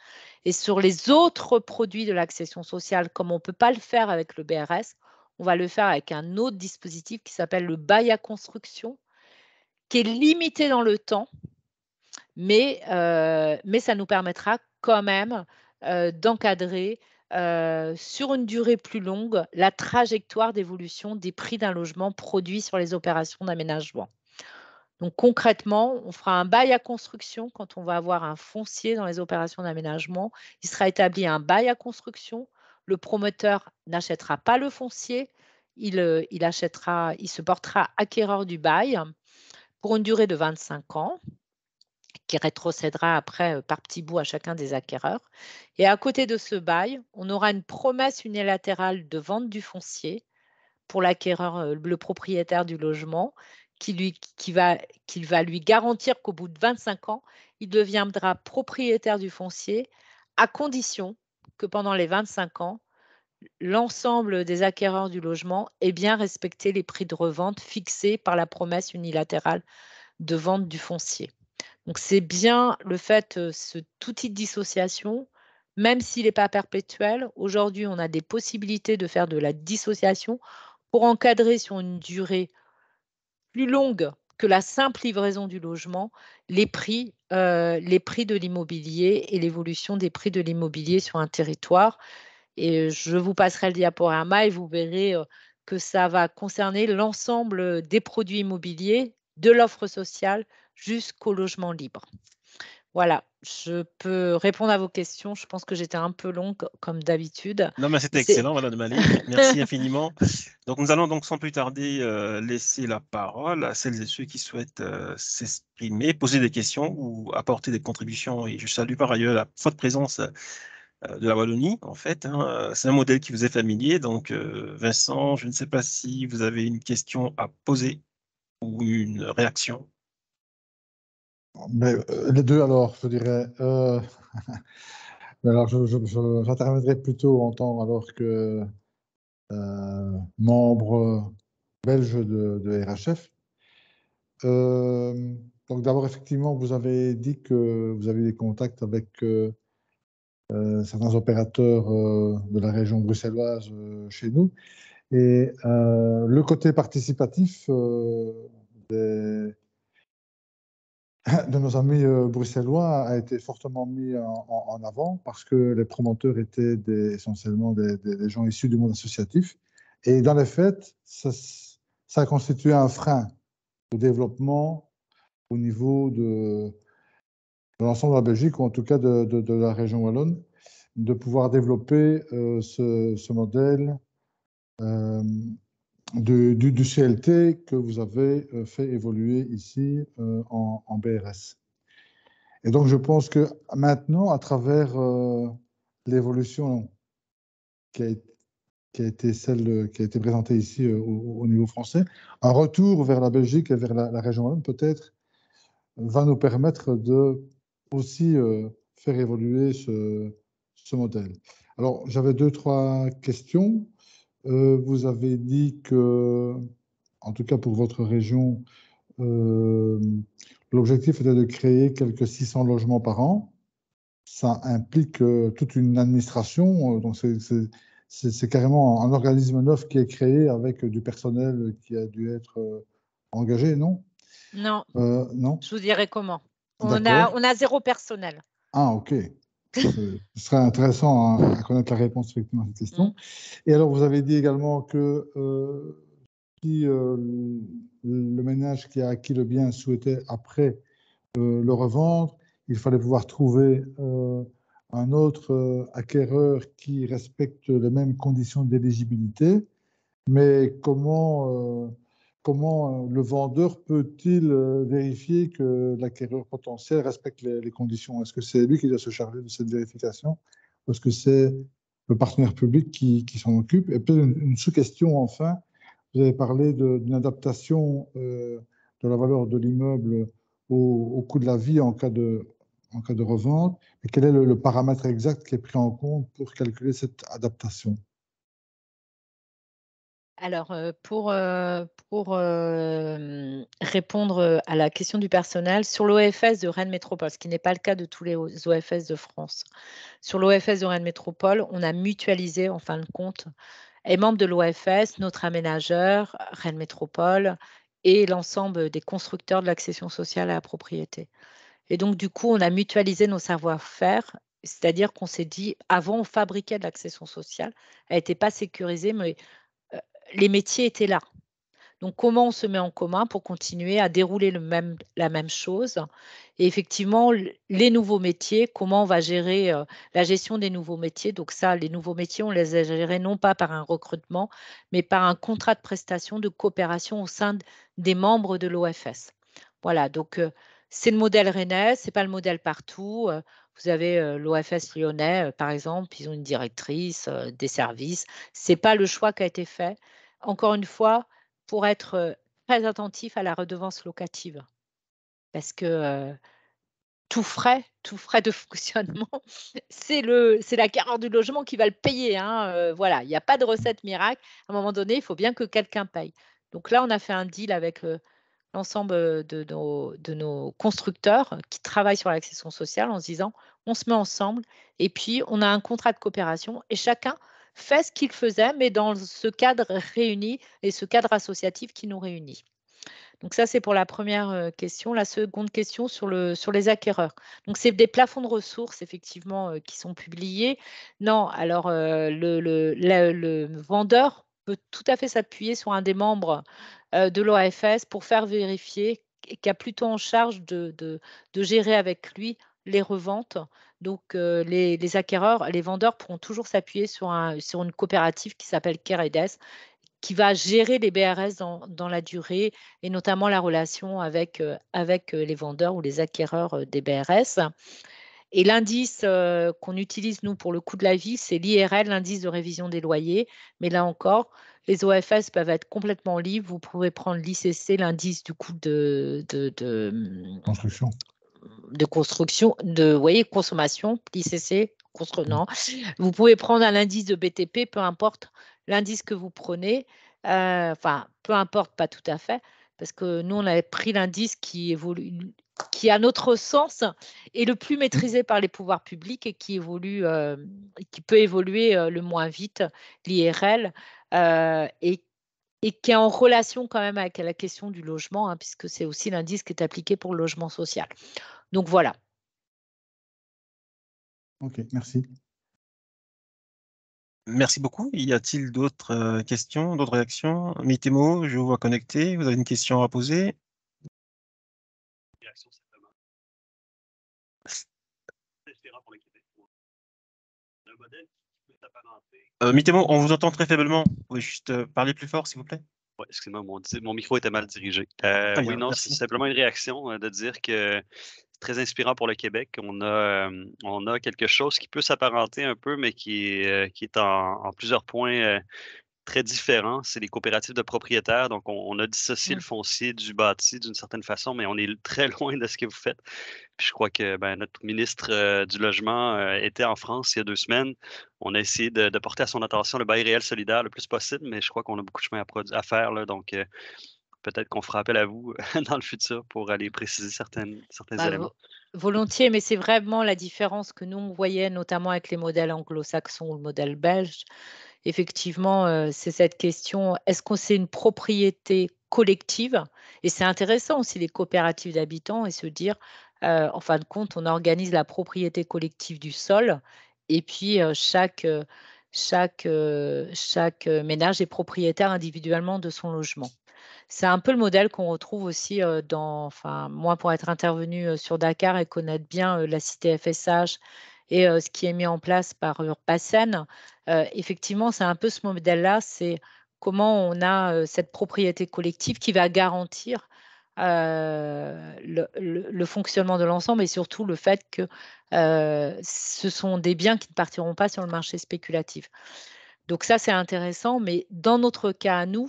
Speaker 2: Et sur les autres produits de l'accession sociale, comme on ne peut pas le faire avec le BRS, on va le faire avec un autre dispositif qui s'appelle le bail à construction, qui est limité dans le temps, mais, euh, mais ça nous permettra quand même euh, d'encadrer euh, sur une durée plus longue la trajectoire d'évolution des prix d'un logement produit sur les opérations d'aménagement. Donc concrètement, on fera un bail à construction quand on va avoir un foncier dans les opérations d'aménagement. Il sera établi un bail à construction. Le promoteur n'achètera pas le foncier, il, euh, achètera, il se portera acquéreur du bail pour une durée de 25 ans qui rétrocédera après euh, par petits bouts à chacun des acquéreurs. Et à côté de ce bail, on aura une promesse unilatérale de vente du foncier pour l'acquéreur, euh, le propriétaire du logement, qui, va, va lui garantir qu'au bout de 25 ans, il deviendra propriétaire du foncier à condition que pendant les 25 ans, l'ensemble des acquéreurs du logement aient bien respecté les prix de revente fixés par la promesse unilatérale de vente du foncier. Donc c'est bien le fait, euh, ce tout type de dissociation, même s'il n'est pas perpétuel, aujourd'hui on a des possibilités de faire de la dissociation pour encadrer sur une durée plus longue que la simple livraison du logement, les prix, euh, les prix de l'immobilier et l'évolution des prix de l'immobilier sur un territoire. Et euh, je vous passerai le diaporama et vous verrez euh, que ça va concerner l'ensemble des produits immobiliers, de l'offre sociale jusqu'au logement libre. Voilà, je peux répondre à vos questions. Je pense que j'étais un peu longue, comme d'habitude.
Speaker 5: Non, mais c'était excellent, Merci infiniment. Donc, nous allons donc sans plus tarder euh, laisser la parole à celles et ceux qui souhaitent euh, s'exprimer, poser des questions ou apporter des contributions. Et je salue par ailleurs la forte présence euh, de la Wallonie, en fait. Hein. C'est un modèle qui vous est familier. Donc, Vincent, je ne sais pas si vous avez une question à poser ou une réaction.
Speaker 1: Euh, les deux, alors, je dirais. Euh... alors, j'interviendrai plutôt en tant alors que euh, membre belge de, RHF. Euh, donc, d'abord, effectivement, vous avez dit que vous avez des contacts avec certains opérateurs de la région bruxelloise chez nous. Et le côté participatif des de nos amis euh, bruxellois a été fortement mis en, avant parce que les promoteurs étaient essentiellement des, gens issus du monde associatif. Et dans les faits, ça, a constitué un frein au développement au niveau de, l'ensemble de la Belgique, ou en tout cas de, de, la région wallonne, de pouvoir développer euh, ce, modèle euh, du, CLT que vous avez euh, fait évoluer ici euh, en, BRS. Et donc, je pense que maintenant, à travers euh, l'évolution qui a, été celle qui a été présentée ici au, niveau français, un retour vers la Belgique et vers la, région peut-être va nous permettre de aussi faire évoluer ce, ce modèle. Alors, j'avais deux, trois questions. Euh, vous avez dit que, en tout cas pour votre région, euh, l'objectif était de créer quelques 600 logements par an. Ça implique euh, toute une administration, donc c'est carrément un organisme neuf qui est créé avec du personnel qui a dû être engagé, non Non. non.
Speaker 2: Je vous dirai comment. On a, on a zéro personnel.
Speaker 1: Ah, ok. Euh, ce serait intéressant hein, à, connaître la réponse effectivement à cette question. Mm. Et alors, vous avez dit également que si euh, euh, le ménage qui a acquis le bien souhaitait après le revendre, il fallait pouvoir trouver un autre acquéreur qui respecte les mêmes conditions d'éligibilité. Mais comment comment euh, le vendeur peut-il euh, vérifier que l'acquéreur potentiel respecte les, conditions Est-ce que c'est lui qui doit se charger de cette vérification ou est-ce que c'est le partenaire public qui, s'en occupe Et puis une, sous-question enfin, vous avez parlé d'une adaptation euh, de la valeur de l'immeuble au, coût de la vie en cas de, revente. Mais quel est le paramètre exact qui est pris en compte pour calculer cette adaptation
Speaker 2: alors, pour, répondre à la question du personnel, sur l'OFS de Rennes Métropole, ce qui n'est pas le cas de tous les OFS de France, sur l'OFS de Rennes Métropole, on a mutualisé en fin de compte les membres de l'OFS, notre aménageur, Rennes Métropole et l'ensemble des constructeurs de l'accession sociale à la propriété. Et donc, du coup, on a mutualisé nos savoir-faire c'est-à-dire qu'on s'est dit, avant, on fabriquait de l'accession sociale, elle n'était pas sécurisée, mais les métiers étaient là. Donc comment on se met en commun pour continuer à dérouler la même chose Et effectivement, les nouveaux métiers, comment on va gérer euh, la gestion des nouveaux métiers Donc ça, les nouveaux métiers, on les a gérés non pas par un recrutement, mais par un contrat de prestation de coopération au sein des membres de l'OFS. Voilà, donc euh, c'est le modèle rennais, ce n'est pas le modèle partout. Euh, vous avez l'OFS lyonnais, par exemple, ils ont une directrice, des services. Ce n'est pas le choix qui a été fait, encore une fois, pour être très attentif à la redevance locative. Parce que tout frais, tout frais de fonctionnement, c'est la carrière du logement qui va le payer. Hein, voilà, il n'y a pas de recette miracle. À un moment donné, il faut bien que quelqu'un paye. Donc là, on a fait un deal avec l'ensemble de nos, constructeurs qui travaillent sur l'accession sociale en se disant on se met ensemble et puis on a un contrat de coopération et chacun fait ce qu'il faisait, mais dans ce cadre réuni et ce cadre associatif qui nous réunit. Donc ça, c'est pour la première question. La seconde question sur, le, sur les acquéreurs. Donc c'est des plafonds de ressources, effectivement, qui sont publiés. Non, alors le, vendeur peut tout à fait s'appuyer sur un des membres euh, de l'OFS pour faire vérifier qui a plutôt en charge de, de, gérer avec lui les reventes. Donc, euh, les, acquéreurs, les vendeurs pourront toujours s'appuyer sur, un, sur une coopérative qui s'appelle Keredes, qui va gérer les BRS dans, dans, la durée et notamment la relation avec, euh, avec les vendeurs ou les acquéreurs des BRS. Et l'indice qu'on utilise, nous, pour le coût de la vie, c'est l'IRL, l'indice de révision des loyers. Mais là encore, les OFS peuvent être complètement libres. Vous pouvez prendre l'ICC, l'indice du coût de, mmh, construction. De construction, de voyez, consommation, l'ICC, non. Mmh. Vous pouvez prendre un indice de BTP, peu importe l'indice que vous prenez. Euh, enfin, peu importe, pas tout à fait, parce que nous, on avait pris l'indice qui évolue, qui, à notre sens, est le plus mmh. maîtrisé par les pouvoirs publics et qui, évolue, euh, qui peut évoluer euh, le moins vite, l'IRL, euh, et, et, qui est en relation quand même avec la question du logement, hein, puisque c'est aussi l'indice qui est appliqué pour le logement social. Donc voilà.
Speaker 1: Ok, merci.
Speaker 5: Merci beaucoup. Y a-t-il d'autres euh, questions, d'autres réactions Mitemo, je vous vois connecté. Vous avez une question à poser Euh, on vous entend très faiblement. Vous pouvez juste euh, parler plus fort, s'il vous plaît. excusez-moi, mon, micro était mal dirigé. Euh, ah, oui, non, c'est simplement une réaction euh, de dire que c'est très inspirant pour le Québec. On a, on a quelque chose qui peut s'apparenter un peu, mais qui, est en plusieurs points très différent. C'est les coopératives de propriétaires. Donc, on, a dissocié le mmh. foncier du bâti d'une certaine façon, mais on est très loin de ce que vous faites. Puis je crois que ben, notre ministre euh, du Logement euh, était en France il y a deux semaines. On a essayé de, porter à son attention le bail réel solidaire le plus possible, mais je crois qu'on a beaucoup de chemin à, faire. Là, donc, euh, peut-être qu'on fera appel à vous dans le futur pour aller préciser certaines, certains
Speaker 6: bah, éléments.
Speaker 2: Volontiers, mais c'est vraiment la différence que nous, on voyait notamment avec les modèles anglo-saxons ou le modèle belge effectivement, euh, c'est cette question, est-ce qu'on c'est une propriété collective Et c'est intéressant aussi les coopératives d'habitants et se dire, euh, en fin de compte, on organise la propriété collective du sol et puis euh, chaque, chaque, chaque ménage est propriétaire individuellement de son logement. C'est un peu le modèle qu'on retrouve aussi dans, enfin, moi pour être intervenu sur Dakar et connaître bien la cité FSH et ce qui est mis en place par Passen, effectivement, c'est un peu ce modèle-là, c'est comment on a cette propriété collective qui va garantir le, fonctionnement de l'ensemble et surtout le fait que ce sont des biens qui ne partiront pas sur le marché spéculatif. Donc ça, c'est intéressant, mais dans notre cas à nous,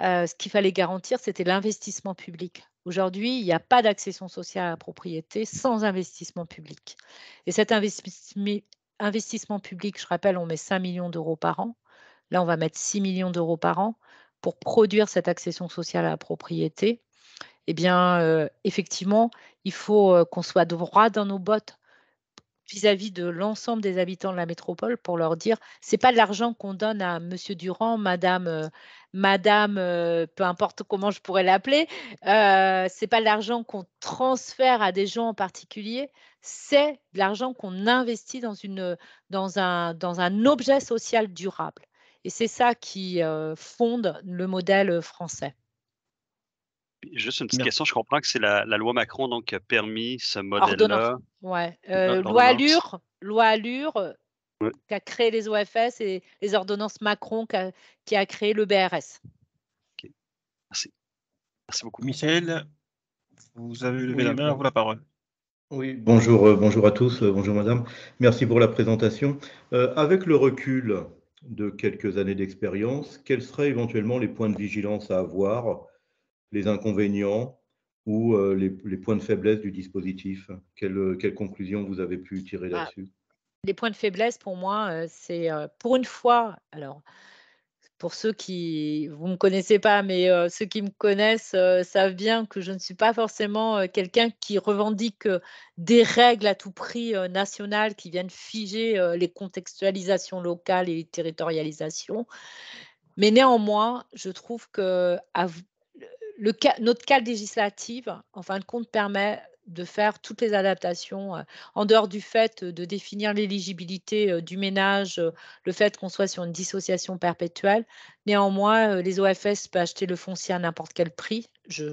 Speaker 2: ce qu'il fallait garantir, c'était l'investissement public. Aujourd'hui, il n'y a pas d'accession sociale à la propriété sans investissement public. Et cet investissement public, je rappelle, on met 5 millions d'euros par an. Là, on va mettre 6 millions d'euros par an pour produire cette accession sociale à la propriété. Eh bien, euh, effectivement, il faut euh, qu'on soit droit dans nos bottes vis-à-vis de l'ensemble des habitants de la métropole pour leur dire c'est pas de l'argent qu'on donne à monsieur Durand, madame euh, madame euh, peu importe comment je pourrais l'appeler, euh, c'est pas de l'argent qu'on transfère à des gens en particulier, c'est de l'argent qu'on investit dans une dans dans un objet social durable. Et c'est ça qui euh, fonde le modèle français.
Speaker 5: Juste une petite question, je comprends que c'est la, loi Macron donc, qui a permis ce modèle-là.
Speaker 2: Euh, loi Allure, loi Allure euh, qui a créé les OFS et les ordonnances Macron qui a, créé le BRS.
Speaker 5: Merci. Merci beaucoup. Michel, vous avez levé la main, vous la parole. Oui, bonjour, euh, bonjour à tous, bonjour madame. Merci pour la présentation. avec le recul de quelques années d'expérience, quels seraient éventuellement les points de vigilance à avoir les inconvénients ou euh, les, points de faiblesse du dispositif Quelle, euh, quelle conclusion vous avez pu tirer ah, là-dessus
Speaker 2: Les points de faiblesse, pour moi, euh, c'est pour une fois, alors pour ceux qui vous me connaissez pas, mais ceux qui me connaissent savent bien que je ne suis pas forcément quelqu'un qui revendique des règles à tout prix nationales qui viennent figer les contextualisations locales et les territorialisations. Mais néanmoins, je trouve que à, notre cadre législatif, en fin de compte, permet de faire toutes les adaptations euh, en dehors du fait euh, de définir l'éligibilité euh, du ménage, le fait qu'on soit sur une dissociation perpétuelle. Néanmoins, les OFS peuvent acheter le foncier à n'importe quel prix. Je,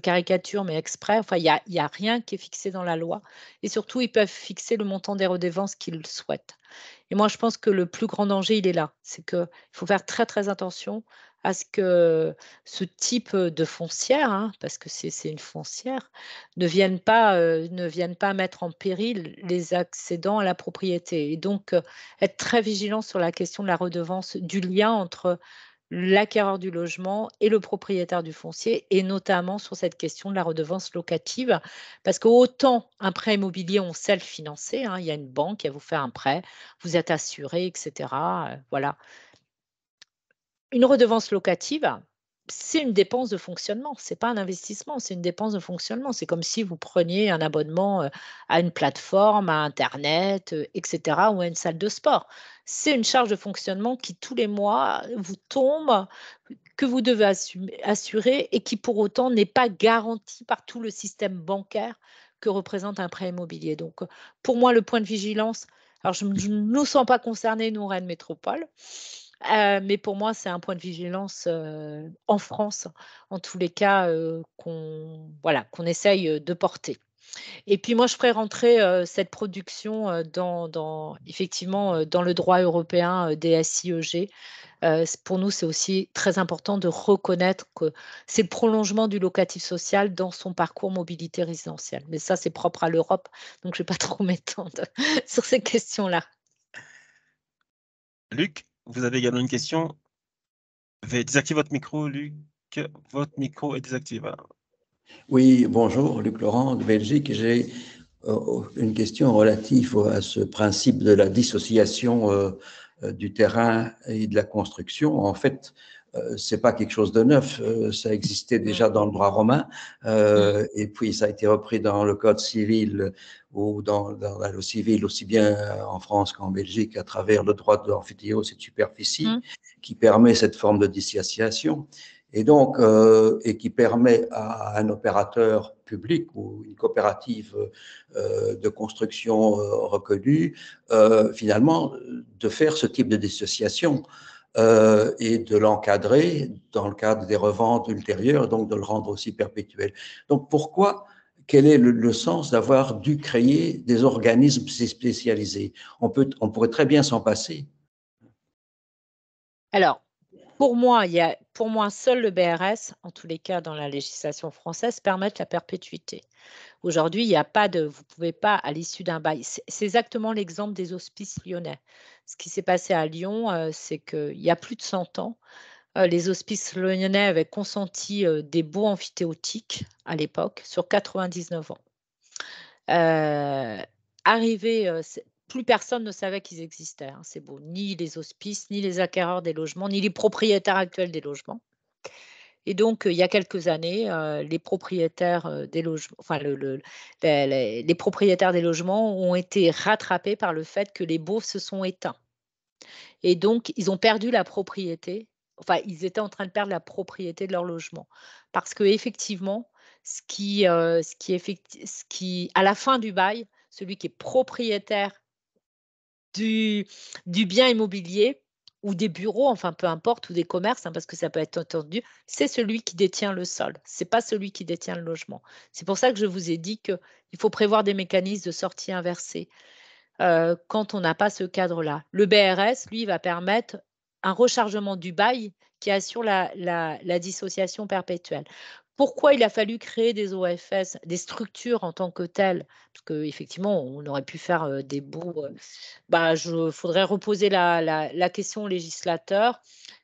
Speaker 2: caricature, mais exprès. Enfin, il n'y a, a rien qui est fixé dans la loi. Et surtout, ils peuvent fixer le montant des redevances qu'ils souhaitent. Et moi, je pense que le plus grand danger, il est là. C'est qu'il faut faire très, très attention à ce que ce type de foncière, hein, parce que c'est une foncière, ne vienne, pas, ne pas mettre en péril mmh. les accédants à la propriété. Et donc, être très vigilant sur la question de la redevance, du lien entre l'acquéreur du logement et le propriétaire du foncier, et notamment sur cette question de la redevance locative, parce qu'autant un prêt immobilier, on sait le financer, hein, il y a une banque qui va vous faire un prêt, vous êtes assuré, etc. Voilà une redevance locative, c'est une dépense de fonctionnement, c'est pas un investissement, c'est une dépense de fonctionnement. C'est comme si vous preniez un abonnement euh, à une plateforme, à Internet, euh, etc., ou à une salle de sport. C'est une charge de fonctionnement qui tous les mois vous tombe, que vous devez assurer et qui pour autant n'est pas garantie par tout le système bancaire que représente un prêt immobilier. Donc pour moi, le point de vigilance, alors je ne nous sens pas concernés, nous, Rennes Métropole, euh, mais pour moi, c'est un point de vigilance euh, en France, en tous les cas, euh, qu'on voilà, essaye de porter. Et puis moi, je ferai rentrer cette production dans, effectivement dans le droit européen des SIEG. pour nous, c'est aussi très important de reconnaître que c'est le prolongement du locatif social dans son parcours mobilité résidentielle. Mais ça, c'est propre à l'Europe, donc je ne vais pas trop m'étendre sur ces questions-là.
Speaker 5: Luc vous avez également une question. Désactivez votre micro, Luc. Votre micro est désactivé.
Speaker 7: Oui, bonjour, Luc Laurent de Belgique. J'ai euh, une question relative à ce principe de la dissociation euh, euh, du terrain et de la construction. En fait, euh, c'est pas quelque chose de neuf. Euh, ça existait déjà dans le droit romain, euh, et puis ça a été repris dans le code civil ou dans, la loi civile, aussi bien en France qu'en Belgique, à travers le droit de l'amphithéose et de superficie, mmh. qui permet cette forme de dissociation. Et donc, et qui permet à un opérateur public ou une coopérative de construction reconnue, finalement, de faire ce type de dissociation. Euh, et de l'encadrer dans le cadre des reventes ultérieures, donc de le rendre aussi perpétuel. Donc pourquoi quel est le, le sens d'avoir dû créer des organismes spécialisés on, peut, on pourrait très bien s'en passer.
Speaker 2: Alors, pour moi, il y pour moi, seul le BRS, en tous les cas dans la législation française, permet la perpétuité. Aujourd'hui, il n'y a pas de, vous ne pouvez pas, à l'issue d'un bail, c'est exactement l'exemple des hospices lyonnais. Ce qui s'est passé à Lyon, euh, c'est qu'il y a plus de 100 ans, euh, les hospices lyonnais avaient consenti euh, des baux amphithéotiques à l'époque sur 99 ans. arrivé plus personne ne savait qu'ils existaient. Hein, c'est beau. Ni les hospices, ni les acquéreurs des logements, ni les propriétaires actuels des logements. Et donc, euh, il y a quelques années, les propriétaires des logements, ont été rattrapés par le fait que les baux se sont éteints. Et donc, ils ont perdu la propriété. Enfin, ils étaient en train de perdre la propriété de leur logement. Parce que effectivement, ce qui, euh, ce qui à la fin du bail, celui qui est propriétaire du, bien immobilier ou des bureaux, enfin peu importe, ou des commerces, hein, parce que ça peut être entendu, c'est celui qui détient le sol. C'est pas celui qui détient le logement. C'est pour ça que je vous ai dit qu'il faut prévoir des mécanismes de sortie inversée euh, quand on n'a pas ce cadre-là. Le BRS, lui, va permettre un rechargement du bail qui assure la dissociation perpétuelle. Pourquoi il a fallu créer des OFS, des structures en tant que telles Parce qu'effectivement, on aurait pu faire des bouts. Bah, je faudrait reposer la, question au législateur.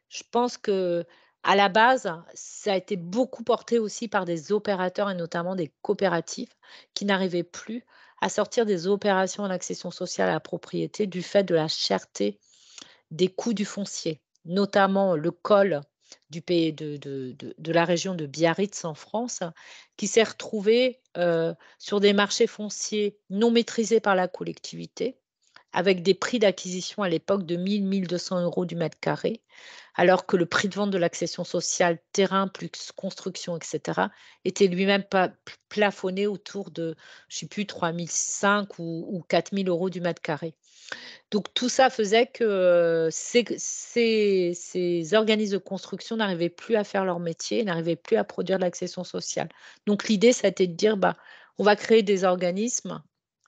Speaker 2: Je pense que à la base, ça a été beaucoup porté aussi par des opérateurs et notamment des coopératives qui n'arrivaient plus à sortir des opérations en accession sociale à la propriété du fait de la cherté des coûts du foncier, notamment le col du pays, de, la région de Biarritz en France, qui s'est retrouvée euh, sur des marchés fonciers non maîtrisés par la collectivité, avec des prix d'acquisition à l'époque de 1000-1200 euros du mètre carré, alors que le prix de vente de l'accession sociale, terrain plus construction, etc., était lui-même plafonné autour de, je sais plus, 3005 ou, ou 4000 euros du mètre carré. Donc tout ça faisait que euh, ces, organismes de construction n'arrivaient plus à faire leur métier, n'arrivaient plus à produire de l'accession sociale. Donc l'idée, ça de dire, bah, on va créer des organismes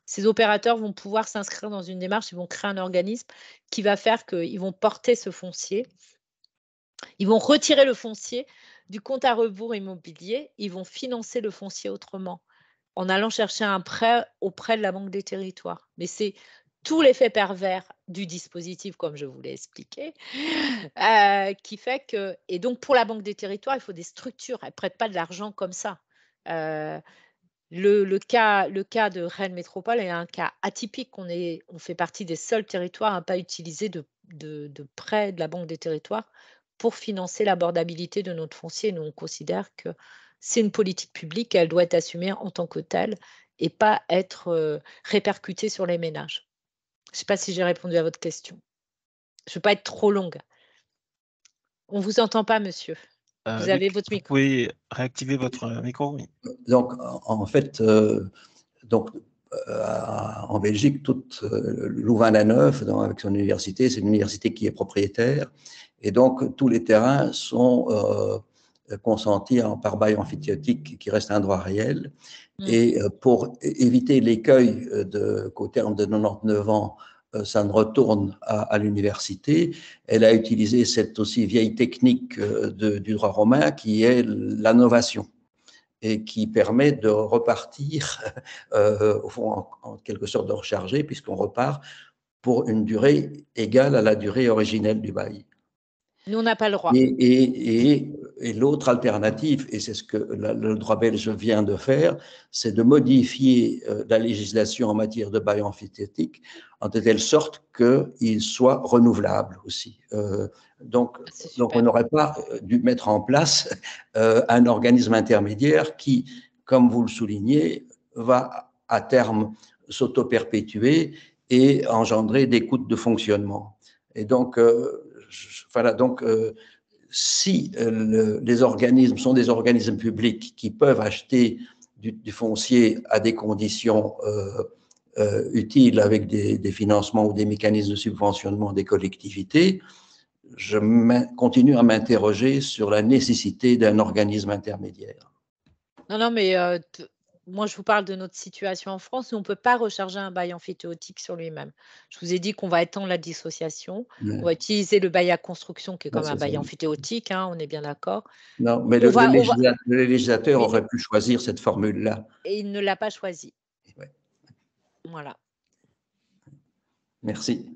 Speaker 2: ces opérateurs vont pouvoir s'inscrire dans une démarche, ils vont créer un organisme qui va faire qu'ils vont porter ce foncier. Ils vont retirer le foncier du compte à rebours immobilier, ils vont financer le foncier autrement en allant chercher un prêt auprès de la Banque des territoires. Mais c'est tout l'effet pervers du dispositif, comme je vous l'ai expliqué, euh, qui fait que... Et donc pour la Banque des territoires, il faut des structures, elle ne prête pas de l'argent comme ça. Euh, le, cas, de Rennes Métropole est un cas atypique. On, fait partie des seuls territoires à ne pas utiliser de, de, de la Banque des territoires pour financer l'abordabilité de notre foncier. Nous, on considère que c'est une politique publique, elle doit être assumée en tant que telle et pas être euh, répercutée sur les ménages. Je ne sais pas si j'ai répondu à votre question. Je ne veux pas être trop longue. On ne vous entend pas, monsieur. Euh, vous avez votre micro.
Speaker 5: Vous pouvez réactiver votre euh, micro.
Speaker 7: Donc, en fait, euh, donc, en Belgique, toute Louvain-la-Neuve, avec son université, c'est l'université qui est propriétaire. Et donc, tous les terrains sont consentis en par bail amphithéotique qui reste un droit réel. Mmh. Et pour éviter l'écueil qu'au terme de 99 ans, ça euh, ne retourne à, l'université. Elle a utilisé cette aussi vieille technique euh, de, du droit romain qui est l'innovation et qui permet de repartir, euh, en, quelque sorte de recharger, puisqu'on repart pour une durée égale à la durée originelle du bail.
Speaker 2: Nous, on n'a pas le droit.
Speaker 7: Et, l'autre alternative, et c'est ce que le droit belge vient de faire, c'est de modifier la législation en matière de bail amphithétique en telle sorte qu'il soit renouvelable aussi. Euh, donc, ah, donc, on n'aurait pas euh, dû mettre en place euh, un organisme intermédiaire qui, comme vous le soulignez, va à terme s'auto-perpétuer et engendrer des coûts de fonctionnement. Et donc, voilà, donc si les organismes sont des organismes publics qui peuvent acheter du, du foncier à des conditions euh, utile avec des, financements ou des mécanismes de subventionnement des collectivités, je continue à m'interroger sur la nécessité d'un organisme intermédiaire.
Speaker 2: Non, non, mais euh, moi, je vous parle de notre situation en France où on ne peut pas recharger un bail amphithéotique sur lui-même. Je vous ai dit qu'on va étendre la dissociation, on va utiliser le bail à construction qui est comme un bail amphithéotique, hein, on est bien d'accord.
Speaker 7: Non, mais le, législateur, aurait pu choisir cette formule-là.
Speaker 2: Et il ne l'a pas choisi. Voilà.
Speaker 7: Merci.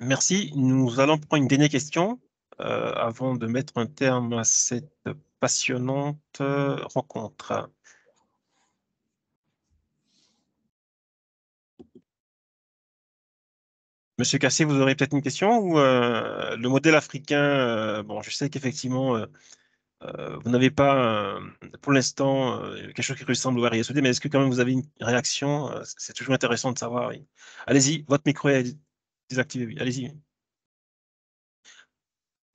Speaker 5: Merci. Nous allons prendre une dernière question euh, avant de mettre un terme à cette passionnante euh, rencontre. Monsieur Cassé, vous aurez peut-être une question ou euh, le modèle africain, bon, je sais qu'effectivement, euh, vous n'avez pas, euh, pour l'instant, euh, quelque chose qui ressemble au RISOD, mais est-ce que quand même vous avez une réaction C'est toujours intéressant de savoir. Allez-y, votre micro est désactivé. Allez-y.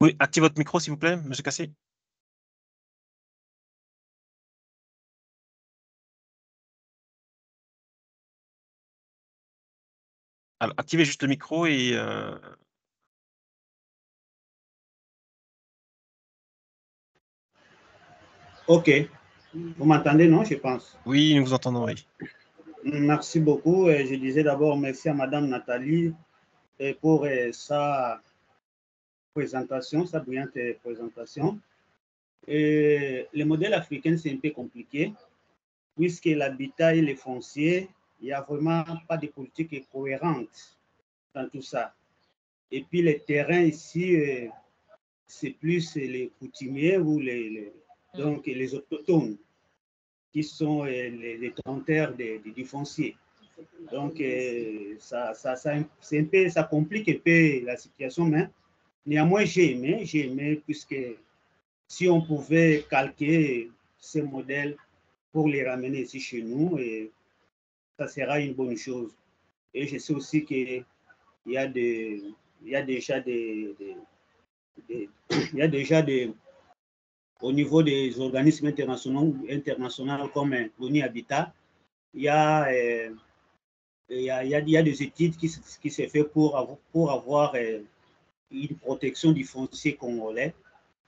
Speaker 5: Oui, activez votre micro, s'il vous plaît, Monsieur Cassé.
Speaker 6: Alors, activez juste le micro et Ok. Vous m'entendez, non, je pense Oui, nous vous entendons, oui. Merci beaucoup. Je disais d'abord merci à Madame Nathalie pour sa présentation, sa brillante présentation. Et le modèle africain, c'est un peu compliqué, puisque l'habitat et les fonciers, il n'y a vraiment pas de politique cohérente dans tout ça. Et puis les terrains ici, euh, c'est plus les coutumiers ou les Mm. Donc, les autochtones, qui sont euh, les détenteurs du foncier. Donc, euh, ça, ça, ça, complique un peu la situation, mais néanmoins, j'ai aimé, j'ai aimé, puisque si on pouvait calquer ces modèles pour les ramener ici chez nous, et ça sera une bonne chose. Et je sais aussi qu'il y, a y a déjà des, il y a déjà des, au niveau des organismes internationaux, internationaux comme l'ONU hein, Habitat, euh, il y, a, il, y a, il a, des études qui, qui s'est fait pour, avoir, pour avoir euh, une protection du foncier congolais.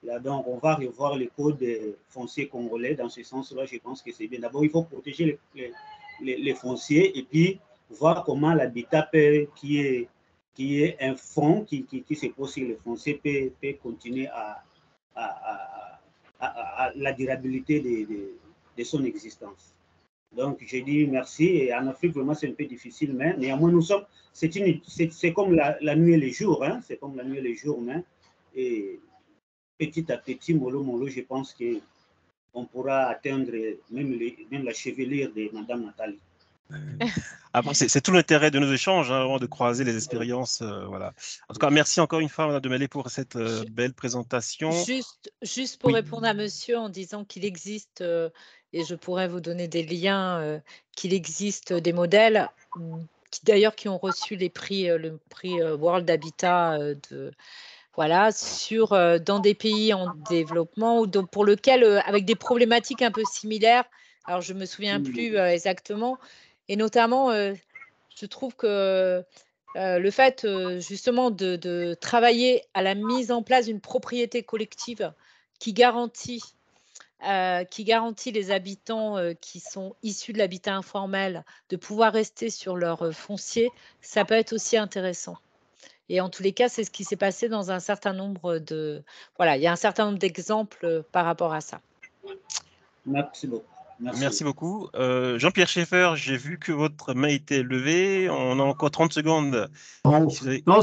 Speaker 6: Là, donc, on va revoir le code euh, foncier congolais dans ce sens-là. Je pense que c'est bien. D'abord, il faut protéger les, les, fonciers et puis voir comment l'habitat qui est, qui est un fonds qui, qui, qui se pose sur les fonciers, peut, peut continuer à à, la durabilité de, son existence. Donc, j'ai dit merci. Et en Afrique, vraiment, c'est un peu difficile, mais néanmoins, nous sommes. C'est comme la, nuit et les jours, hein. c'est comme la nuit et les jours, mais et petit à petit, mollo, mollo, je pense qu'on pourra atteindre même, les, même la chevelure de Madame
Speaker 2: Nathalie.
Speaker 5: Ah c'est tout l'intérêt de nos échanges, hein, avant de croiser les expériences. Euh, voilà. En tout cas, merci encore une fois, Madame Demelé, pour cette euh, belle présentation.
Speaker 2: Juste, juste pour répondre à monsieur en disant qu'il existe, euh, et je pourrais vous donner des liens, qu'il existe des modèles hum, qui d'ailleurs qui ont reçu les prix, le prix World Habitat de voilà, sur, dans des pays en développement ou pour lequel, avec des problématiques un peu similaires, alors je ne me souviens mmh. plus exactement, et notamment, je trouve que le fait justement de, travailler à la mise en place d'une propriété collective qui garantit qui garantit les habitants qui sont issus de l'habitat informel de pouvoir rester sur leur foncier, ça peut être aussi intéressant. Et en tous les cas, c'est ce qui s'est passé dans un certain nombre de... Voilà, il y a un certain nombre d'exemples par rapport à ça.
Speaker 5: Merci beaucoup. Merci, beaucoup. Euh, Jean-Pierre Schaeffer, j'ai vu que votre main était levée. On a encore 30 secondes. non,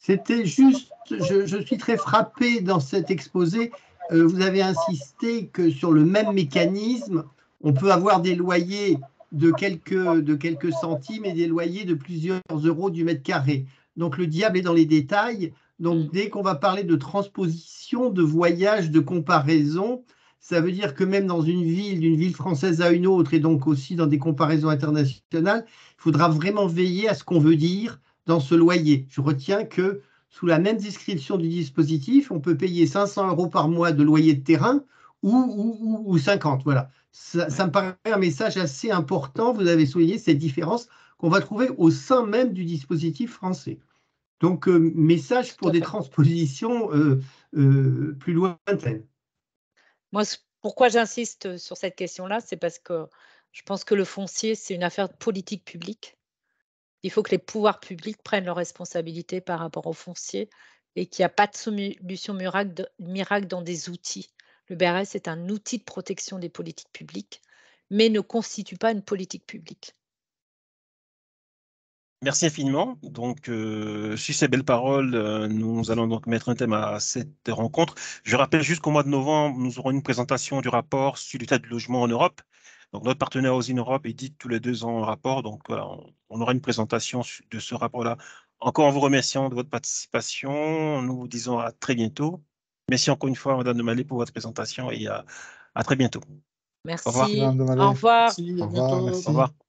Speaker 3: c'était juste, je, suis très frappé dans cet exposé. Euh, vous avez insisté que sur le même mécanisme, on peut avoir des loyers de quelques, de quelques centimes et des loyers de plusieurs euros du mètre carré. Donc le diable est dans les détails. Donc mm. dès qu'on va parler de transposition, de voyage, de comparaison, ça veut dire que même dans une ville, d'une ville française à une autre, et donc aussi dans des comparaisons internationales, il faudra vraiment veiller à ce qu'on veut dire dans ce loyer. Je retiens que sous la même description du dispositif, on peut payer 500 euros par mois de loyer de terrain ou, 50. Voilà. Ça, me paraît un message assez important. Vous avez souligné cette différence qu'on va trouver au sein même du dispositif français. Donc, euh, message pour des transpositions euh, euh, plus lointaines.
Speaker 2: Moi, pourquoi j'insiste sur cette question-là, c'est parce que je pense que le foncier, c'est une affaire de politique publique. Il faut que les pouvoirs publics prennent leurs responsabilités par rapport au foncier et qu'il n'y a pas de solution miracle dans des outils. Le BRS est un outil de protection des politiques publiques, mais ne constitue pas une politique publique.
Speaker 5: Merci infiniment. Donc, euh, sur ces belles paroles, euh, nous allons donc mettre un thème à cette rencontre. Je rappelle juste qu'au mois de novembre, nous aurons une présentation du rapport sur l'état du logement en Europe. Donc, notre partenaire Housing Europe édite tous les deux ans un rapport. Donc, on, aura une présentation de ce rapport-là. Encore en vous remerciant de votre participation. Nous vous disons à très bientôt. Merci encore une fois, Madame de Malé, pour votre présentation et à, très bientôt.
Speaker 2: Merci. Au revoir. Au revoir. Au revoir.